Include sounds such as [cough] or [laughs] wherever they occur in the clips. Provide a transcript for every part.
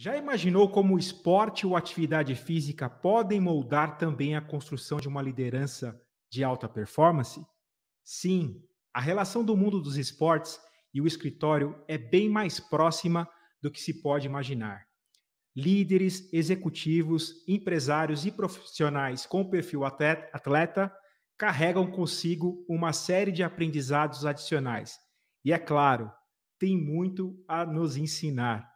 Já imaginou como o esporte ou atividade física podem moldar também a construção de uma liderança de alta performance? Sim, a relação do mundo dos esportes e o escritório é bem mais próxima do que se pode imaginar. Líderes, executivos, empresários e profissionais com perfil atleta carregam consigo uma série de aprendizados adicionais. E é claro, tem muito a nos ensinar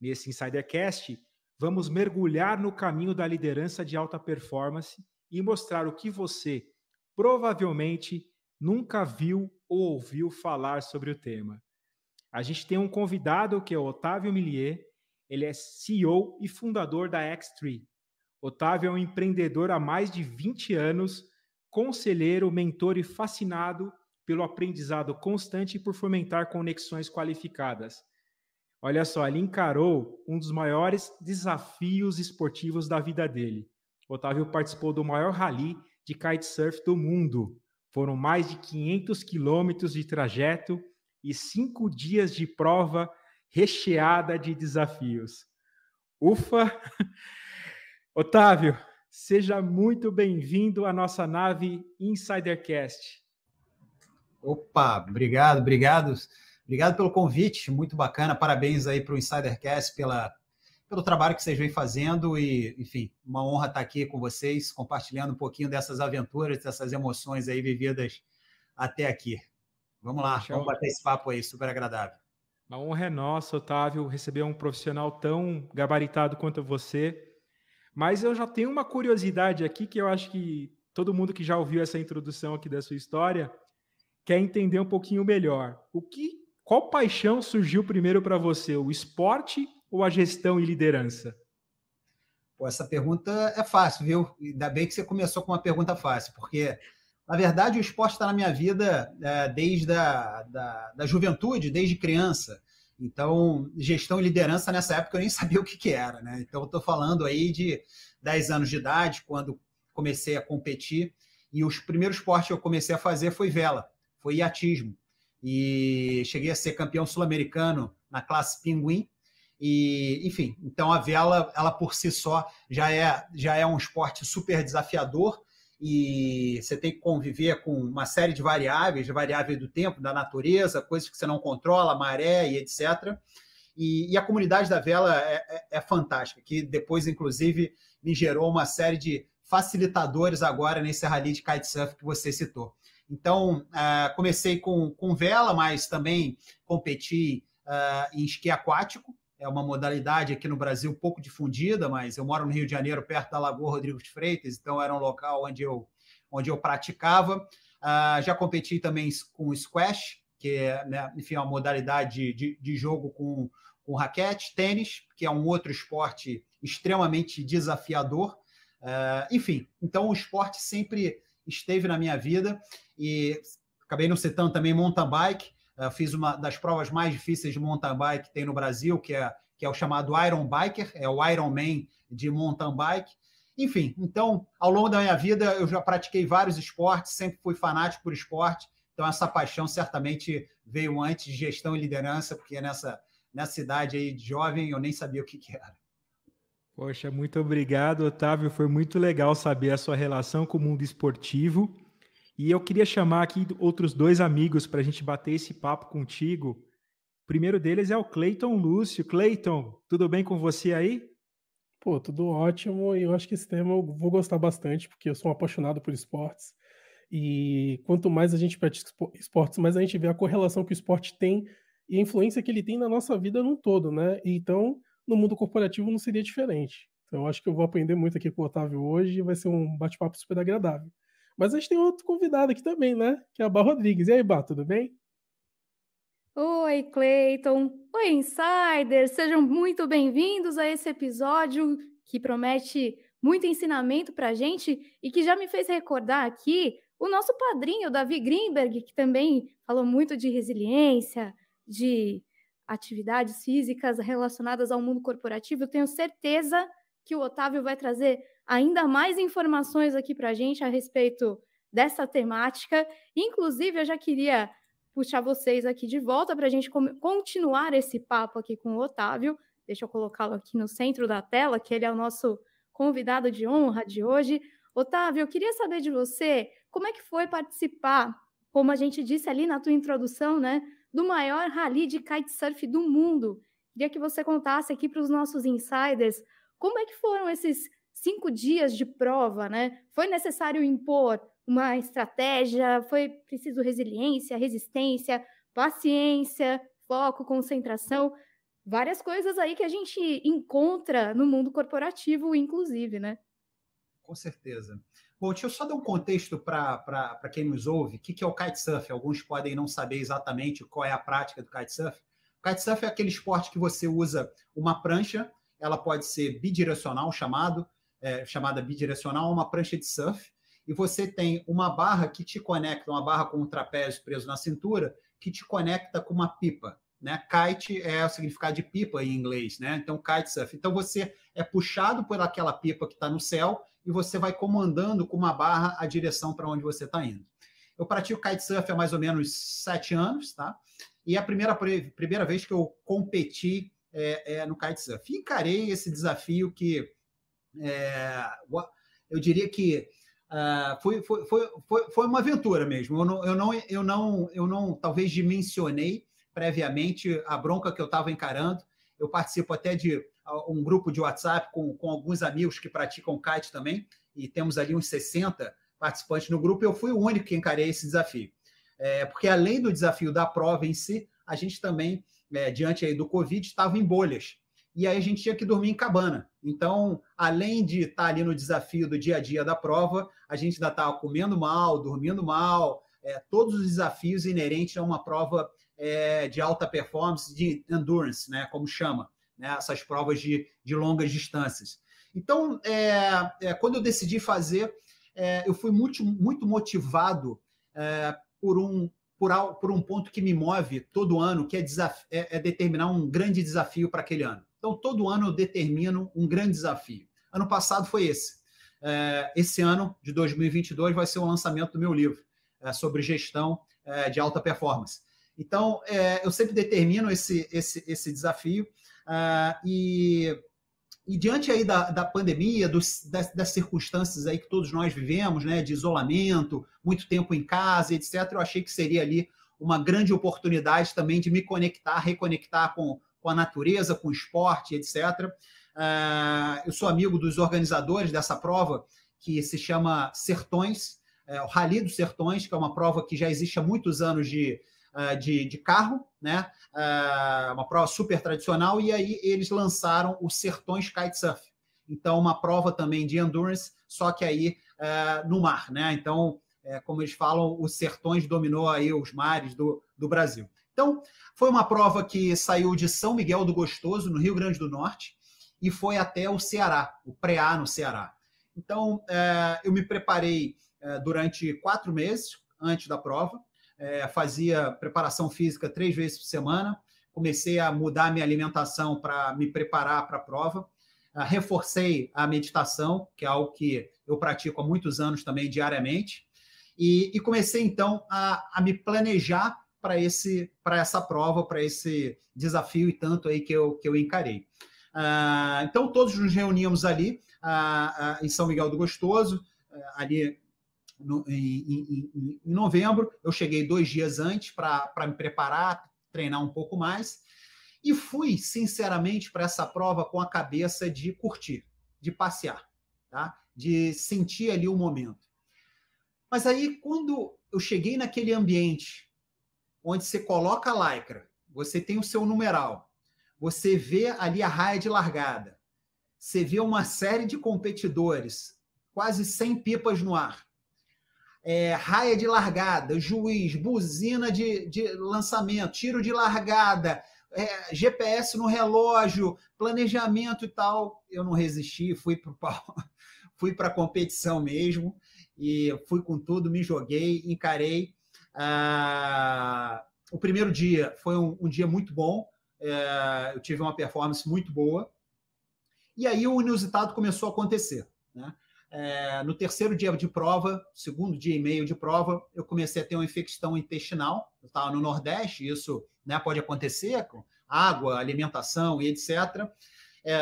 nesse Insidercast, vamos mergulhar no caminho da liderança de alta performance e mostrar o que você provavelmente nunca viu ou ouviu falar sobre o tema. A gente tem um convidado que é o Otávio Millier, ele é CEO e fundador da X3. Otávio é um empreendedor há mais de 20 anos, conselheiro, mentor e fascinado pelo aprendizado constante e por fomentar conexões qualificadas. Olha só, ele encarou um dos maiores desafios esportivos da vida dele. Otávio participou do maior rally de kitesurf do mundo. Foram mais de 500 quilômetros de trajeto e cinco dias de prova recheada de desafios. Ufa! [laughs] Otávio, seja muito bem-vindo à nossa nave Insidercast. Opa, obrigado, obrigado. Obrigado pelo convite, muito bacana. Parabéns aí para o Insidercast pela, pelo trabalho que vocês vêm fazendo e, enfim, uma honra estar aqui com vocês, compartilhando um pouquinho dessas aventuras, dessas emoções aí vividas até aqui. Vamos lá, Show. vamos bater esse papo aí, super agradável. A honra é nossa, Otávio, receber um profissional tão gabaritado quanto você. Mas eu já tenho uma curiosidade aqui que eu acho que todo mundo que já ouviu essa introdução aqui da sua história quer entender um pouquinho melhor. O que qual paixão surgiu primeiro para você, o esporte ou a gestão e liderança? Pô, essa pergunta é fácil, viu? Ainda bem que você começou com uma pergunta fácil, porque, na verdade, o esporte está na minha vida é, desde a da, da juventude, desde criança. Então, gestão e liderança nessa época eu nem [laughs] sabia o que, que era, né? Então, estou falando aí de 10 anos de idade, quando comecei a competir. E os primeiros esportes que eu comecei a fazer foi vela, foi iatismo e cheguei a ser campeão sul-americano na classe pinguim. E, enfim, então a vela, ela por si só já é, já é um esporte super desafiador e você tem que conviver com uma série de variáveis, variáveis do tempo, da natureza, coisas que você não controla, maré e etc. E, e a comunidade da vela é, é, é fantástica, que depois, inclusive, me gerou uma série de facilitadores agora nesse rally de kitesurf que você citou. Então, uh, comecei com, com vela, mas também competi uh, em esqui aquático. É uma modalidade aqui no Brasil pouco difundida, mas eu moro no Rio de Janeiro, perto da Lagoa Rodrigues Freitas, então era um local onde eu, onde eu praticava. Uh, já competi também com squash, que é, né, enfim, é uma modalidade de, de jogo com, com raquete, tênis, que é um outro esporte extremamente desafiador. Uh, enfim, então o esporte sempre esteve na minha vida e acabei não citando também mountain bike, uh, fiz uma das provas mais difíceis de mountain bike que tem no Brasil, que é, que é o chamado Iron Biker, é o Iron Man de mountain bike. Enfim, então, ao longo da minha vida, eu já pratiquei vários esportes, sempre fui fanático por esporte, então essa paixão certamente veio antes de gestão e liderança, porque nessa, nessa idade aí de jovem eu nem sabia o que, que era. Poxa, muito obrigado, Otávio. Foi muito legal saber a sua relação com o mundo esportivo. E eu queria chamar aqui outros dois amigos para a gente bater esse papo contigo. O primeiro deles é o Cleiton Lúcio. Cleiton, tudo bem com você aí? Pô, tudo ótimo. E eu acho que esse tema eu vou gostar bastante, porque eu sou um apaixonado por esportes. E quanto mais a gente pratica esportes, mais a gente vê a correlação que o esporte tem e a influência que ele tem na nossa vida num todo, né? então, no mundo corporativo não seria diferente. Então, eu acho que eu vou aprender muito aqui com o Otávio hoje e vai ser um bate-papo super agradável. Mas a gente tem outro convidado aqui também, né? Que é a Bá Rodrigues. E aí, Bá, tudo bem? Oi, Clayton. Oi, Insider. Sejam muito bem-vindos a esse episódio que promete muito ensinamento para a gente e que já me fez recordar aqui o nosso padrinho, Davi Greenberg, que também falou muito de resiliência, de atividades físicas relacionadas ao mundo corporativo. Eu tenho certeza que o Otávio vai trazer ainda mais informações aqui para a gente a respeito dessa temática. Inclusive, eu já queria puxar vocês aqui de volta para a gente continuar esse papo aqui com o Otávio. Deixa eu colocá-lo aqui no centro da tela, que ele é o nosso convidado de honra de hoje. Otávio, eu queria saber de você como é que foi participar, como a gente disse ali na tua introdução, né, do maior rally de kitesurf do mundo. Queria que você contasse aqui para os nossos insiders como é que foram esses cinco dias de prova, né? Foi necessário impor uma estratégia, foi preciso resiliência, resistência, paciência, foco, concentração, várias coisas aí que a gente encontra no mundo corporativo, inclusive, né? Com certeza. Bom, deixa eu só dar um contexto para quem nos ouve. O que, que é o kitesurf? Alguns podem não saber exatamente qual é a prática do kitesurf. O kitesurf é aquele esporte que você usa uma prancha, ela pode ser bidirecional, chamado, é, chamada bidirecional, é uma prancha de surf, e você tem uma barra que te conecta, uma barra com um trapézio preso na cintura, que te conecta com uma pipa. Né? Kite é o significado de pipa em inglês, né? Então, surf. Então, você é puxado por aquela pipa que está no céu e você vai comandando com uma barra a direção para onde você está indo. Eu pratico surf há mais ou menos sete anos, tá? E é a primeira, primeira vez que eu competi é, é, no kite E encarei esse desafio que é, eu diria que uh, foi, foi, foi, foi, uma aventura mesmo. Eu não, eu não, eu não, eu não talvez dimensionei previamente a bronca que eu estava encarando. Eu participo até de ah, um grupo de WhatsApp com, com alguns amigos que praticam kite também, e temos ali uns 60 participantes no grupo. Eu fui o único que encarei esse desafio. É, porque além do desafio da prova em si, a gente também, é, diante aí do Covid, estava em bolhas. E aí a gente tinha que dormir em cabana. Então, além de estar ali no desafio do dia a dia da prova, a gente ainda está comendo mal, dormindo mal, é, todos os desafios inerentes a uma prova é, de alta performance, de endurance, né, como chama, né, essas provas de, de longas distâncias. Então, é, é quando eu decidi fazer, é, eu fui muito, muito motivado é, por um, por, por, um ponto que me move todo ano, que é, é determinar um grande desafio para aquele ano. Então, todo ano eu determino um grande desafio. Ano passado foi esse. É, esse ano de 2022 vai ser o lançamento do meu livro é, sobre gestão é, de alta performance. Então, eu sempre determino esse, esse, esse desafio e e diante aí da, da pandemia, dos, das, das, circunstâncias aí que todos nós vivemos, né, de isolamento, muito tempo em casa, etc., eu achei que seria ali uma grande oportunidade também de me conectar, reconectar com, com a natureza, com o esporte, etc. Ah, eu sou amigo dos organizadores dessa prova, que se chama Sertões, é, o Rally dos Sertões, que é uma prova que já existe há muitos anos de, ah, de, de, carro, né? Ah, uma prova super tradicional, e aí eles lançaram o Sertões Kitesurf. Então, uma prova também de endurance, só que aí no mar, né? Então, é, como eles falam, os Sertões dominou aí os mares do, do Brasil. Então, foi uma prova que saiu de São Miguel do Gostoso, no Rio Grande do Norte, e foi até o Ceará, o pré-A no Ceará. Então, é, eu me preparei é, durante quatro meses antes da prova, é, fazia preparação física três vezes por semana, comecei a mudar minha alimentação para me preparar para a prova, reforcei a meditação, que é algo que eu pratico há muitos anos também diariamente, e, comecei então a, a me planejar para esse para essa prova, para esse desafio e tanto aí que eu, que eu encarei. Ah, então todos nos reuníamos ali ah, ah, em São Miguel do Gostoso, ali no, em, em, em, novembro. Eu cheguei dois dias antes para me preparar, treinar um pouco mais. E fui, sinceramente, para essa prova com a cabeça de curtir, de passear, tá? de sentir ali o momento. Mas aí, quando eu cheguei naquele ambiente onde você coloca a lycra, você tem o seu numeral, você vê ali a raia de largada, você vê uma série de competidores, quase 100 pipas no ar, é, raia de largada, juiz, buzina de, de lançamento, tiro de largada, é, GPS no relógio, planejamento e tal. Eu não resisti, fui [laughs] para fui para a competição mesmo e fui com tudo, me joguei, encarei ah, o primeiro dia foi um, um dia muito bom, é, eu tive uma performance muito boa. E aí o inusitado começou a acontecer. Né? É, no terceiro dia de prova, segundo dia e meio de prova, eu comecei a ter uma infecção intestinal. Eu estava no Nordeste, isso né, pode acontecer com água, alimentação e etc. É,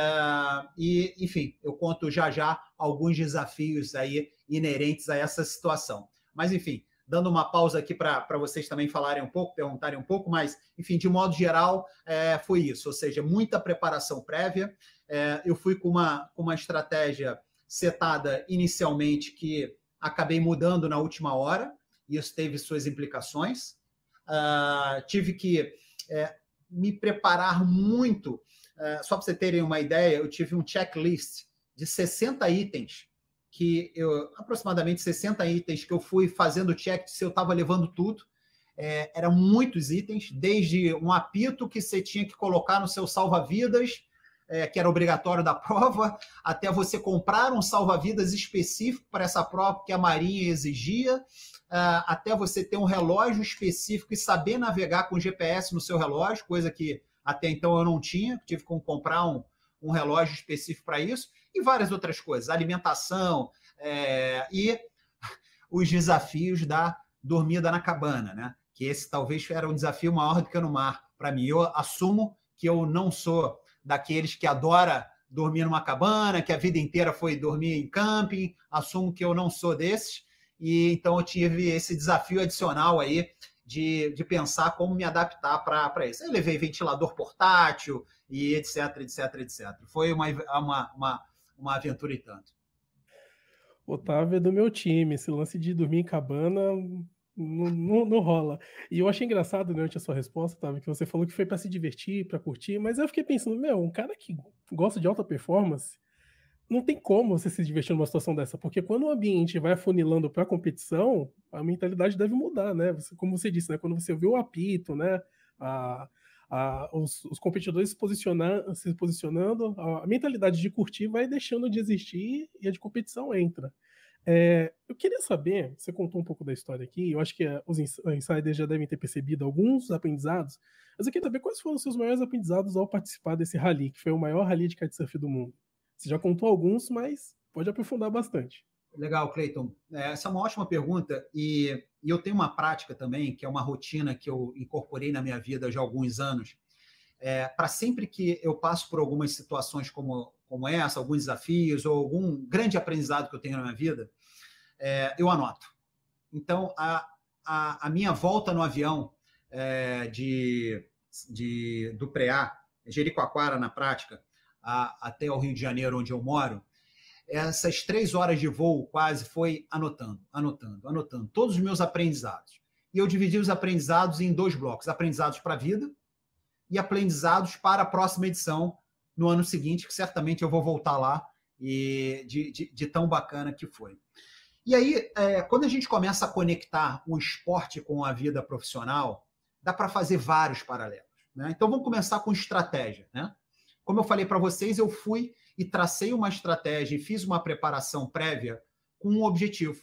e, enfim, eu conto já já alguns desafios aí inerentes a essa situação. Mas, enfim, dando uma pausa aqui para vocês também falarem um pouco, perguntarem um pouco, mas, enfim, de modo geral, é, foi isso. Ou seja, muita preparação prévia. É, eu fui com uma, com uma estratégia setada inicialmente que acabei mudando na última hora, e isso teve suas implicações. Uh, tive que é, me preparar muito. Uh, só para você terem uma ideia, eu tive um checklist de 60 itens que eu, aproximadamente 60 itens que eu fui fazendo check se eu estava levando tudo. É, eram muitos itens, desde um apito que você tinha que colocar no seu salva-vidas, é, que era obrigatório da [laughs] prova, até você comprar um salva-vidas específico para essa prova que a Marinha exigia, é, até você ter um relógio específico e saber navegar com GPS no seu relógio, coisa que até então eu não tinha, tive que comprar um, um relógio específico para isso e várias outras coisas, alimentação é, e os desafios da dormida na cabana, né? Que esse talvez era um desafio maior do que no mar para mim. Eu assumo que eu não sou daqueles que adora dormir numa cabana, que a vida inteira foi dormir em camping. Assumo que eu não sou desses. E então eu tive esse desafio adicional aí de, de pensar como me adaptar para isso. Eu levei ventilador portátil e etc, etc, etc. Foi uma, uma, uma uma aventura e tanto. Otávio é do meu time, esse lance de dormir em cabana não, rola. E eu achei engraçado né, durante a sua resposta, Otávio, que você falou que foi para se divertir, para curtir, mas eu fiquei pensando, meu, um cara que gosta de alta performance, não tem como você se divertir numa situação dessa, porque quando o ambiente vai afunilando para a competição, a mentalidade deve mudar, né? Você, como você disse, né? Quando você vê o apito, né? A, a, os, os, competidores se, se posicionando, a, a mentalidade de curtir vai deixando de existir e a de competição entra. É, eu queria saber, você contou um pouco da história aqui, eu acho que é, os insiders já devem ter percebido alguns aprendizados, mas eu queria saber quais foram os seus maiores aprendizados ao participar desse rally, que foi o maior rally de kitesurf do mundo. Você já contou alguns, mas pode aprofundar bastante. Legal, Cleiton. É, essa é uma ótima pergunta e, eu tenho uma prática também, que é uma rotina que eu incorporei na minha vida já há alguns anos. É, Para sempre que eu passo por algumas situações como, como essa, alguns desafios ou algum grande aprendizado que eu tenho na minha vida, é, eu anoto. Então, a, a, a, minha volta no avião é, de, de, do Preá, Jericoacoara na prática, a, até o Rio de Janeiro, onde eu moro, essas três horas de voo quase foi anotando, anotando, anotando todos os meus aprendizados. E eu dividi os aprendizados em dois blocos: aprendizados para a vida e aprendizados para a próxima edição no ano seguinte, que certamente eu vou voltar lá e de, de, de tão bacana que foi. E aí, é, quando a gente começa a conectar o esporte com a vida profissional, dá para fazer vários paralelos. Né? Então vamos começar com estratégia. Né? Como eu falei para vocês, eu fui e tracei uma estratégia e fiz uma preparação prévia com um objetivo,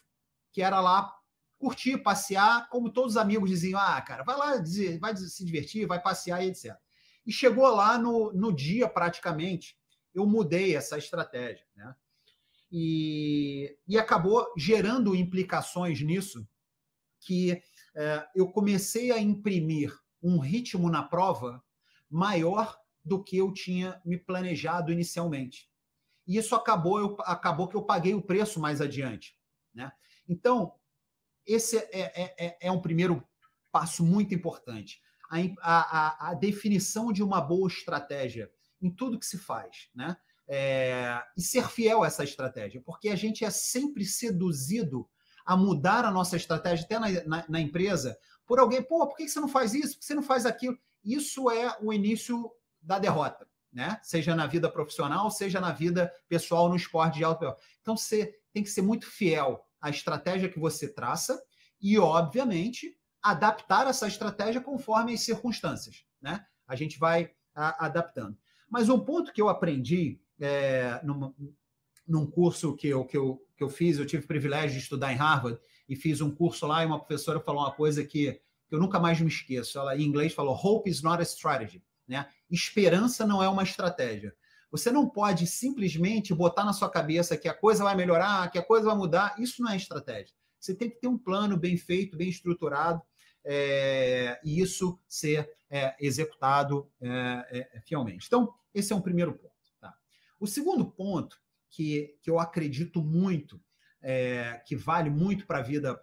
que era lá curtir, passear, como todos os amigos diziam, ah, cara, vai lá, vai se divertir, vai passear e etc. E chegou lá no, no dia, praticamente, eu mudei essa estratégia, né? E, e acabou gerando implicações nisso, que eh, eu comecei a imprimir um ritmo na prova maior do que eu tinha me planejado inicialmente. E isso acabou, eu, acabou que eu paguei o preço mais adiante. Né? Então, esse é, é, é, é um primeiro passo muito importante. A, a, a, definição de uma boa estratégia em tudo que se faz, né? É, e ser fiel a essa estratégia, porque a gente é sempre seduzido a mudar a nossa estratégia, até na, na, na empresa, por alguém, pô, por que você não faz isso? Por que você não faz aquilo? Isso é o início da derrota, né? Seja na vida profissional, seja na vida pessoal, no esporte de alto nível. Então você tem que ser muito fiel à estratégia que você traça e, obviamente, adaptar essa estratégia conforme as circunstâncias, né? A gente vai a, adaptando. Mas um ponto que eu aprendi é, numa, num curso que eu, que, eu, que eu fiz, eu tive o privilégio de estudar em Harvard, e fiz um curso lá, e uma professora falou uma coisa que, que eu nunca mais me esqueço. Ela, em inglês, falou: Hope is not a strategy. Né? Esperança não é uma estratégia. Você não pode simplesmente botar na sua cabeça que a coisa vai melhorar, que a coisa vai mudar. Isso não é estratégia. Você tem que ter um plano bem feito, bem estruturado, é, e isso ser é, executado é, é, é fielmente. Então, esse é um primeiro ponto. Tá? O segundo ponto, que, que eu acredito muito, é, que vale muito para a vida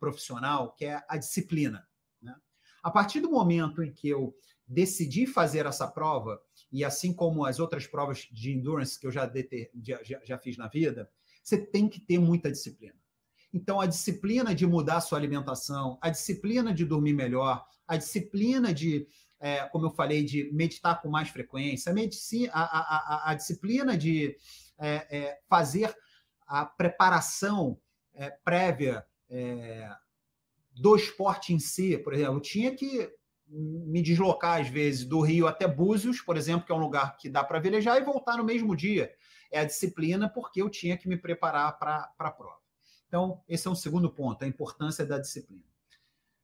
profissional, que é a disciplina. Né? A partir do momento em que eu decidi fazer essa prova, e assim como as outras provas de endurance que eu já, deter, já, já fiz na vida, você tem que ter muita disciplina. Então, a disciplina de mudar sua alimentação, a disciplina de dormir melhor, a disciplina de, é, como eu falei, de meditar com mais frequência, a, medicina, a, a, a disciplina de é, é, fazer a preparação é, prévia é, do esporte em si, por exemplo, eu tinha que me deslocar, às vezes, do Rio até Búzios, por exemplo, que é um lugar que dá para velejar, e voltar no mesmo dia. É a disciplina, porque eu tinha que me preparar para a prova. Então, esse é um segundo ponto, a importância da disciplina.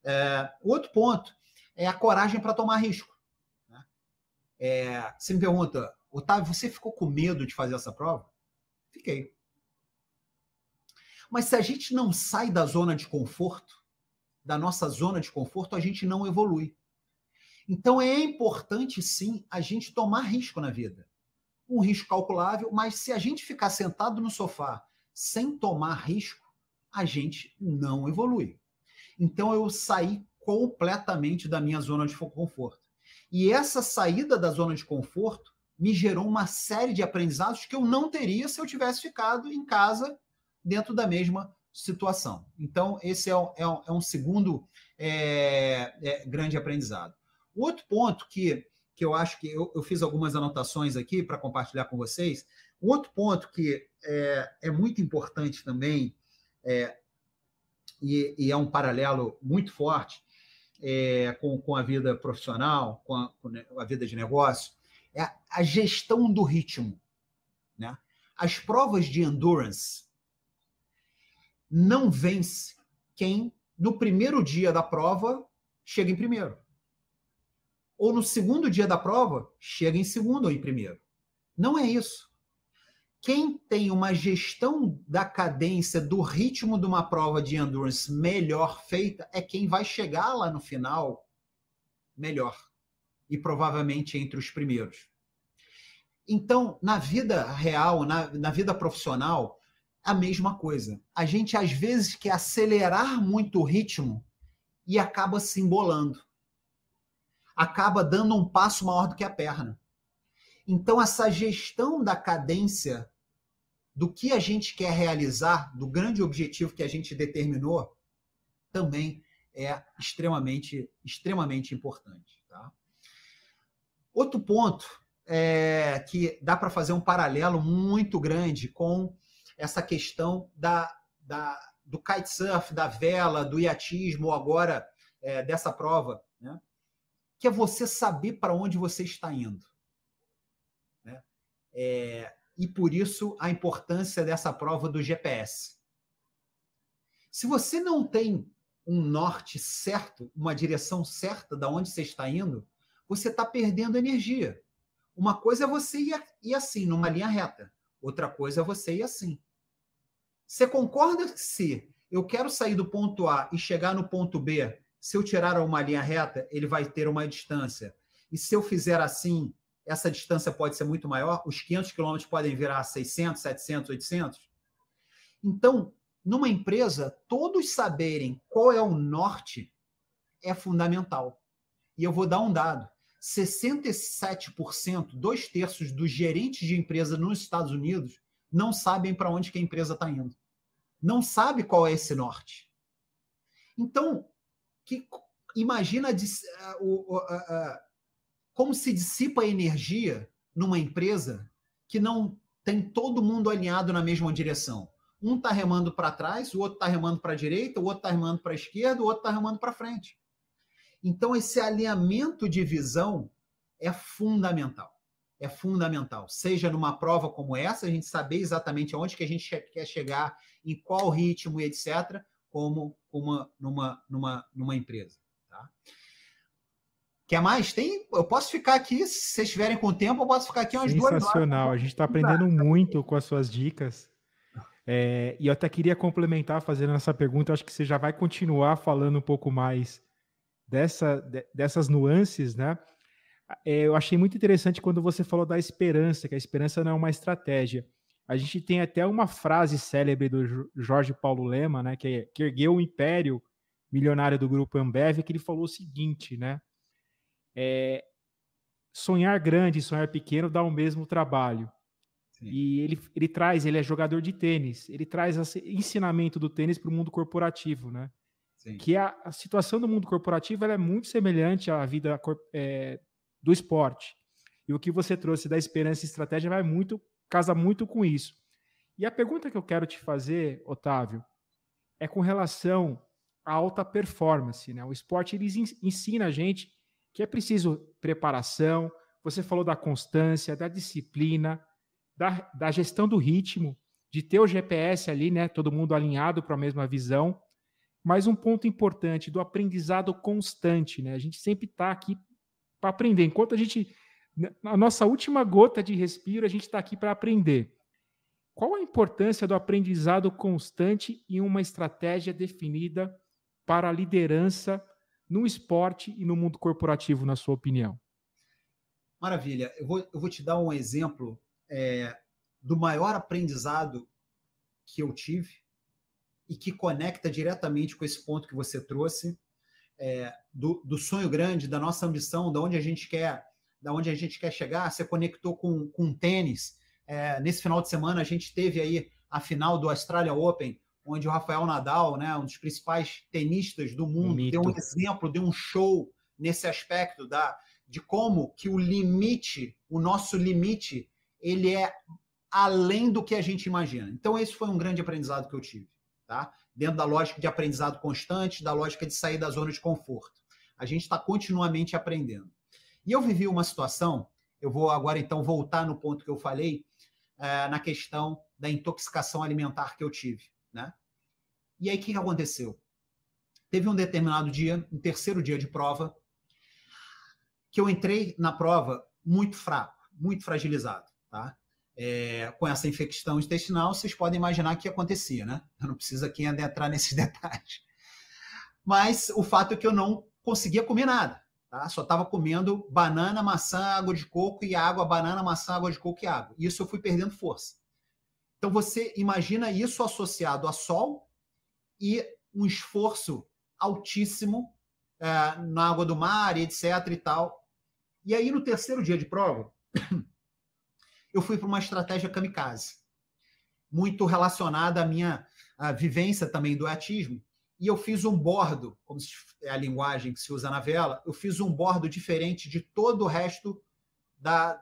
É, outro ponto é a coragem para tomar risco. Né? É, você me pergunta, Otávio, você ficou com medo de fazer essa prova? Fiquei. Mas se a gente não sai da zona de conforto, da nossa zona de conforto, a gente não evolui. Então é importante sim a gente tomar risco na vida. Um risco calculável, mas se a gente ficar sentado no sofá sem tomar risco, a gente não evolui. Então eu saí completamente da minha zona de conforto. E essa saída da zona de conforto me gerou uma série de aprendizados que eu não teria se eu tivesse ficado em casa dentro da mesma situação. Então, esse é, um, é um, é um segundo é, é grande aprendizado. O outro ponto que, que eu acho que eu, eu fiz algumas anotações aqui para compartilhar com vocês, um outro ponto que é, é muito importante também, é, e, e, é um paralelo muito forte é, com, com a vida profissional, com a, com a vida de negócio, é a, a gestão do ritmo. Né? As provas de endurance não vence quem, no primeiro dia da prova, chega em primeiro ou no segundo dia da prova, chega em segundo ou em primeiro. Não é isso. Quem tem uma gestão da cadência, do ritmo de uma prova de endurance melhor feita, é quem vai chegar lá no final melhor. E provavelmente entre os primeiros. Então, na vida real, na, na vida profissional, a mesma coisa. A gente às vezes quer acelerar muito o ritmo e acaba se embolando acaba dando um passo maior do que a perna. Então, essa gestão da cadência do que a gente quer realizar, do grande objetivo que a gente determinou, também é extremamente, extremamente importante. Tá? Outro ponto é que dá para fazer um paralelo muito grande com essa questão da, da, do kitesurf, da vela, do iatismo, agora é, dessa prova, né? que é você saber para onde você está indo. Né? É, e por isso a importância dessa prova do GPS. Se você não tem um norte certo, uma direção certa da onde você está indo, você está perdendo energia. Uma coisa é você ir, ir assim, numa linha reta. Outra coisa é você ir assim. Você concorda que se eu quero sair do ponto A e chegar no ponto B se eu tirar uma linha reta, ele vai ter uma distância. E se eu fizer assim, essa distância pode ser muito maior, os 500 quilômetros podem virar 600, 700, 800. Então, numa empresa, todos saberem qual é o norte é fundamental. E eu vou dar um dado: 67%, dois terços dos gerentes de empresa nos Estados Unidos não sabem para onde que a empresa está indo. Não sabe qual é esse norte. Então, que imagina eh, como se dissipa a energia numa empresa que não tem todo mundo alinhado na mesma direção. Um está remando para trás, o outro está remando para a direita, o outro está remando para a esquerda, o outro está remando para frente. Então, esse alinhamento de visão é fundamental. É fundamental. Seja numa prova como essa, a gente saber exatamente aonde que a gente quer chegar, em qual ritmo, etc como uma numa, numa, numa empresa. Tá? Quer mais? Tem, eu posso ficar aqui, se vocês tiverem com tempo, eu posso ficar aqui umas duas horas. Sensacional, a gente está aprendendo muito com as suas dicas. É, e eu até queria complementar fazendo essa pergunta, acho que você já vai continuar falando um pouco mais dessa, de, dessas nuances, né? É, eu achei muito interessante quando você falou da esperança, que a esperança não é uma estratégia. A gente tem até uma frase célebre do Jorge Paulo Lema, né, que, é que ergueu o império milionário do grupo Ambev, que ele falou o seguinte, né? É, sonhar grande, e sonhar pequeno dá o mesmo trabalho. Sim. E ele, ele traz, ele é jogador de tênis, ele traz esse ensinamento do tênis para o mundo corporativo, né? Sim. Que a, a, situação do mundo corporativo é muito semelhante à vida é, do esporte. E o que você trouxe da esperança e estratégia vai muito casa muito com isso. E a pergunta que eu quero te fazer, Otávio, é com relação à alta performance. Né? O esporte ele ensina a gente que é preciso preparação, você falou da constância, da disciplina, da, da gestão do ritmo, de ter o GPS ali, né? Todo mundo alinhado para a mesma visão. Mas um ponto importante do aprendizado constante, né? A gente sempre está aqui para aprender. Enquanto a gente né, a nossa última gota de respiro, a gente está aqui para aprender. Qual a importância do aprendizado constante em uma estratégia definida para a liderança no esporte e no mundo corporativo, na sua opinião? Maravilha. Eu vou, eu vou te dar um exemplo é, do maior aprendizado que eu tive e que conecta diretamente com esse ponto que você trouxe, é, do, do sonho grande, da nossa ambição, da onde a gente quer da onde a gente quer chegar, você conectou com, com tênis. É, nesse final de semana a gente teve aí a final do Australia Open, onde o Rafael Nadal, né, um dos principais tenistas do mundo, um deu um exemplo, deu um show nesse aspecto da de como que o limite, o nosso limite, ele é além do que a gente imagina. Então esse foi um grande aprendizado que eu tive, tá? Dentro da lógica de aprendizado constante, da lógica de sair da zona de conforto. A gente está continuamente aprendendo. E eu vivi uma situação, eu vou agora então voltar no ponto que eu falei, é, na questão da intoxicação alimentar que eu tive, né? E aí o que, aconteceu? Teve um determinado dia, um terceiro dia de prova, que eu entrei na prova muito fraco, muito fragilizado, tá? É, com essa infecção intestinal, vocês podem imaginar o que acontecia, né? Eu não preciso aqui entrar nesses [laughs] detalhes. Mas o fato é que eu não conseguia comer nada. Tá? Só estava comendo banana, maçã, água de coco e água, banana, maçã, água de coco e água. Isso eu fui perdendo força. Então você imagina isso associado a sol e um esforço altíssimo é, na água do mar, etc. e tal. E aí, no terceiro dia de prova, [coughs] eu fui para uma estratégia kamikaze, muito relacionada à minha à vivência também do atismo, e eu fiz um bordo, como é a linguagem que se usa na vela, eu fiz um bordo diferente de todo o resto da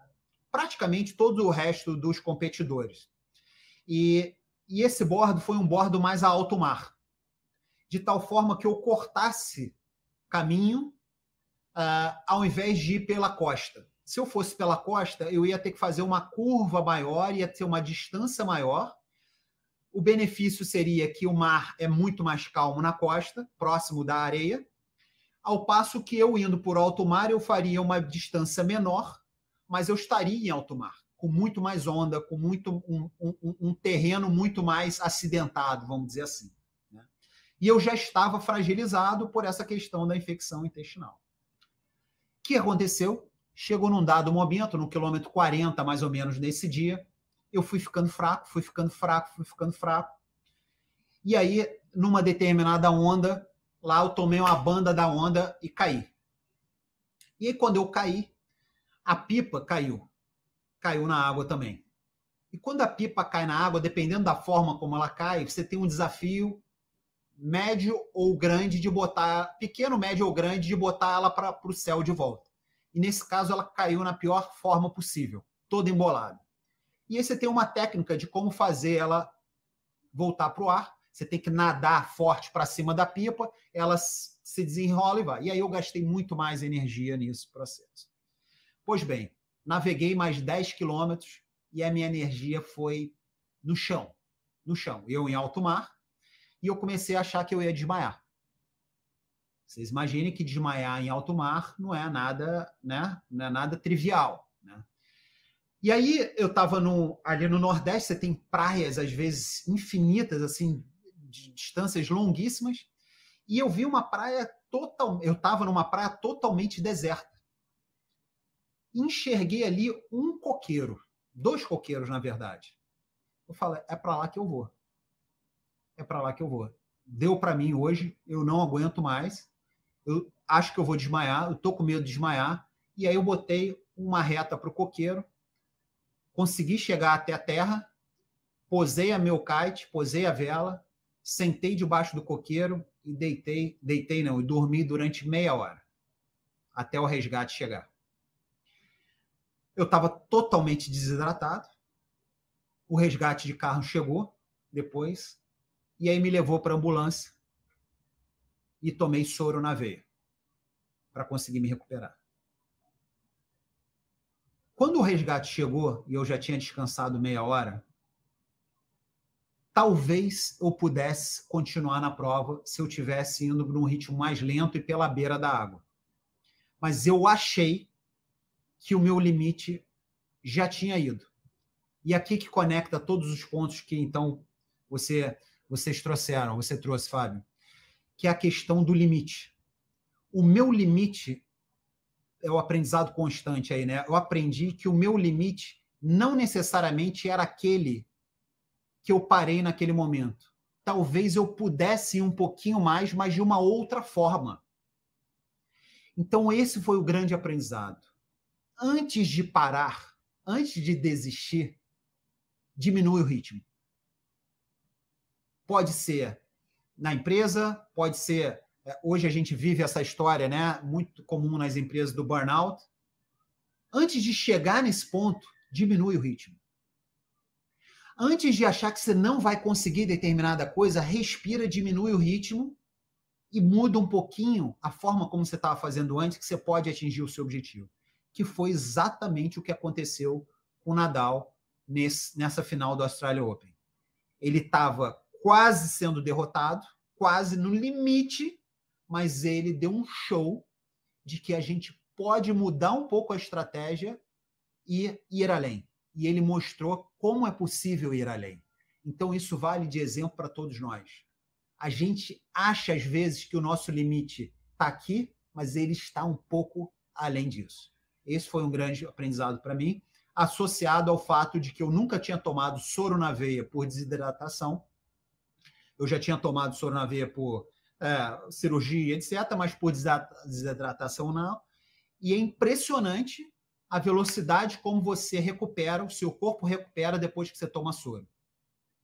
praticamente todo o resto dos competidores. E, e esse bordo foi um bordo mais a alto mar, de tal forma que eu cortasse caminho uh, ao invés de ir pela costa. Se eu fosse pela costa, eu ia ter que fazer uma curva maior, ia ter uma distância maior o benefício seria que o mar é muito mais calmo na costa, próximo da areia, ao passo que eu indo por alto mar, eu faria uma distância menor, mas eu estaria em alto mar, com muito mais onda, com muito um, um, um terreno muito mais acidentado, vamos dizer assim. Né? E eu já estava fragilizado por essa questão da infecção intestinal. O que aconteceu? Chegou num dado momento, no quilômetro 40 mais ou menos nesse dia, eu fui ficando fraco, fui ficando fraco, fui ficando fraco. E aí, numa determinada onda, lá eu tomei uma banda da onda e caí. E aí, quando eu caí, a pipa caiu. Caiu na água também. E quando a pipa cai na água, dependendo da forma como ela cai, você tem um desafio médio ou grande de botar, pequeno, médio ou grande, de botar ela para o céu de volta. E nesse caso, ela caiu na pior forma possível, toda embolada. E aí você tem uma técnica de como fazer ela voltar para o ar. Você tem que nadar forte para cima da pipa, ela se desenrola e vai. E aí eu gastei muito mais energia nesse processo. Pois bem, naveguei mais 10 quilômetros e a minha energia foi no chão. No chão. Eu em alto mar. E eu comecei a achar que eu ia desmaiar. Vocês imaginem que desmaiar em alto mar não é nada, né? Não é nada trivial. E aí eu estava no, ali no Nordeste, você tem praias, às vezes, infinitas, assim, de distâncias longuíssimas, e eu vi uma praia total. Eu estava numa praia totalmente deserta. Enxerguei ali um coqueiro, dois coqueiros, na verdade. Eu falei, é para lá que eu vou. É para lá que eu vou. Deu para mim hoje, eu não aguento mais. Eu acho que eu vou desmaiar, eu tô com medo de desmaiar. E aí eu botei uma reta para o coqueiro Consegui chegar até a terra, posei a meu kite, posei a vela, sentei debaixo do coqueiro e deitei, deitei não, e dormi durante meia hora, até o resgate chegar. Eu estava totalmente desidratado, o resgate de carro chegou depois, e aí me levou para a ambulância e tomei soro na veia para conseguir me recuperar. Quando o resgate chegou e eu já tinha descansado meia hora, talvez eu pudesse continuar na prova se eu tivesse indo um ritmo mais lento e pela beira da água. Mas eu achei que o meu limite já tinha ido. E aqui que conecta todos os pontos que então você vocês trouxeram, você trouxe, Fábio, que é a questão do limite. O meu limite é o aprendizado constante aí, né? Eu aprendi que o meu limite não necessariamente era aquele que eu parei naquele momento. Talvez eu pudesse ir um pouquinho mais, mas de uma outra forma. Então, esse foi o grande aprendizado. Antes de parar, antes de desistir, diminui o ritmo. Pode ser na empresa, pode ser é, hoje a gente vive essa história, né, muito comum nas empresas do burnout. Antes de chegar nesse ponto, diminui o ritmo. Antes de achar que você não vai conseguir determinada coisa, respira, diminui o ritmo e muda um pouquinho a forma como você estava fazendo antes, que você pode atingir o seu objetivo. Que foi exatamente o que aconteceu com o Nadal nesse, nessa final do Australia Open. Ele estava quase sendo derrotado, quase no limite mas ele deu um show de que a gente pode mudar um pouco a estratégia e ir além. E ele mostrou como é possível ir além. Então, isso vale de exemplo para todos nós. A gente acha, às vezes, que o nosso limite está aqui, mas ele está um pouco além disso. Esse foi um grande aprendizado para mim, associado ao fato de que eu nunca tinha tomado soro na veia por desidratação. Eu já tinha tomado soro na veia por é, cirurgia, etc., mas por desidratação não. E é impressionante a velocidade como você recupera, o seu corpo recupera depois que você toma soro.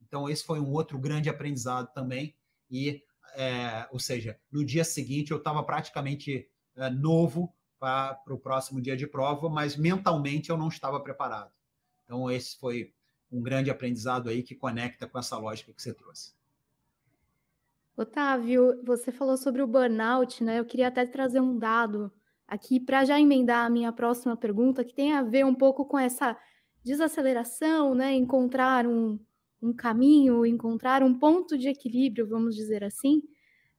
Então, esse foi um outro grande aprendizado também. E, é, ou seja, no dia seguinte eu estava praticamente é, novo para o próximo dia de prova, mas mentalmente eu não estava preparado. Então, esse foi um grande aprendizado aí que conecta com essa lógica que você trouxe. Otávio, você falou sobre o burnout, né? Eu queria até trazer um dado aqui para já emendar a minha próxima pergunta, que tem a ver um pouco com essa desaceleração, né? Encontrar um, um caminho, encontrar um ponto de equilíbrio, vamos dizer assim,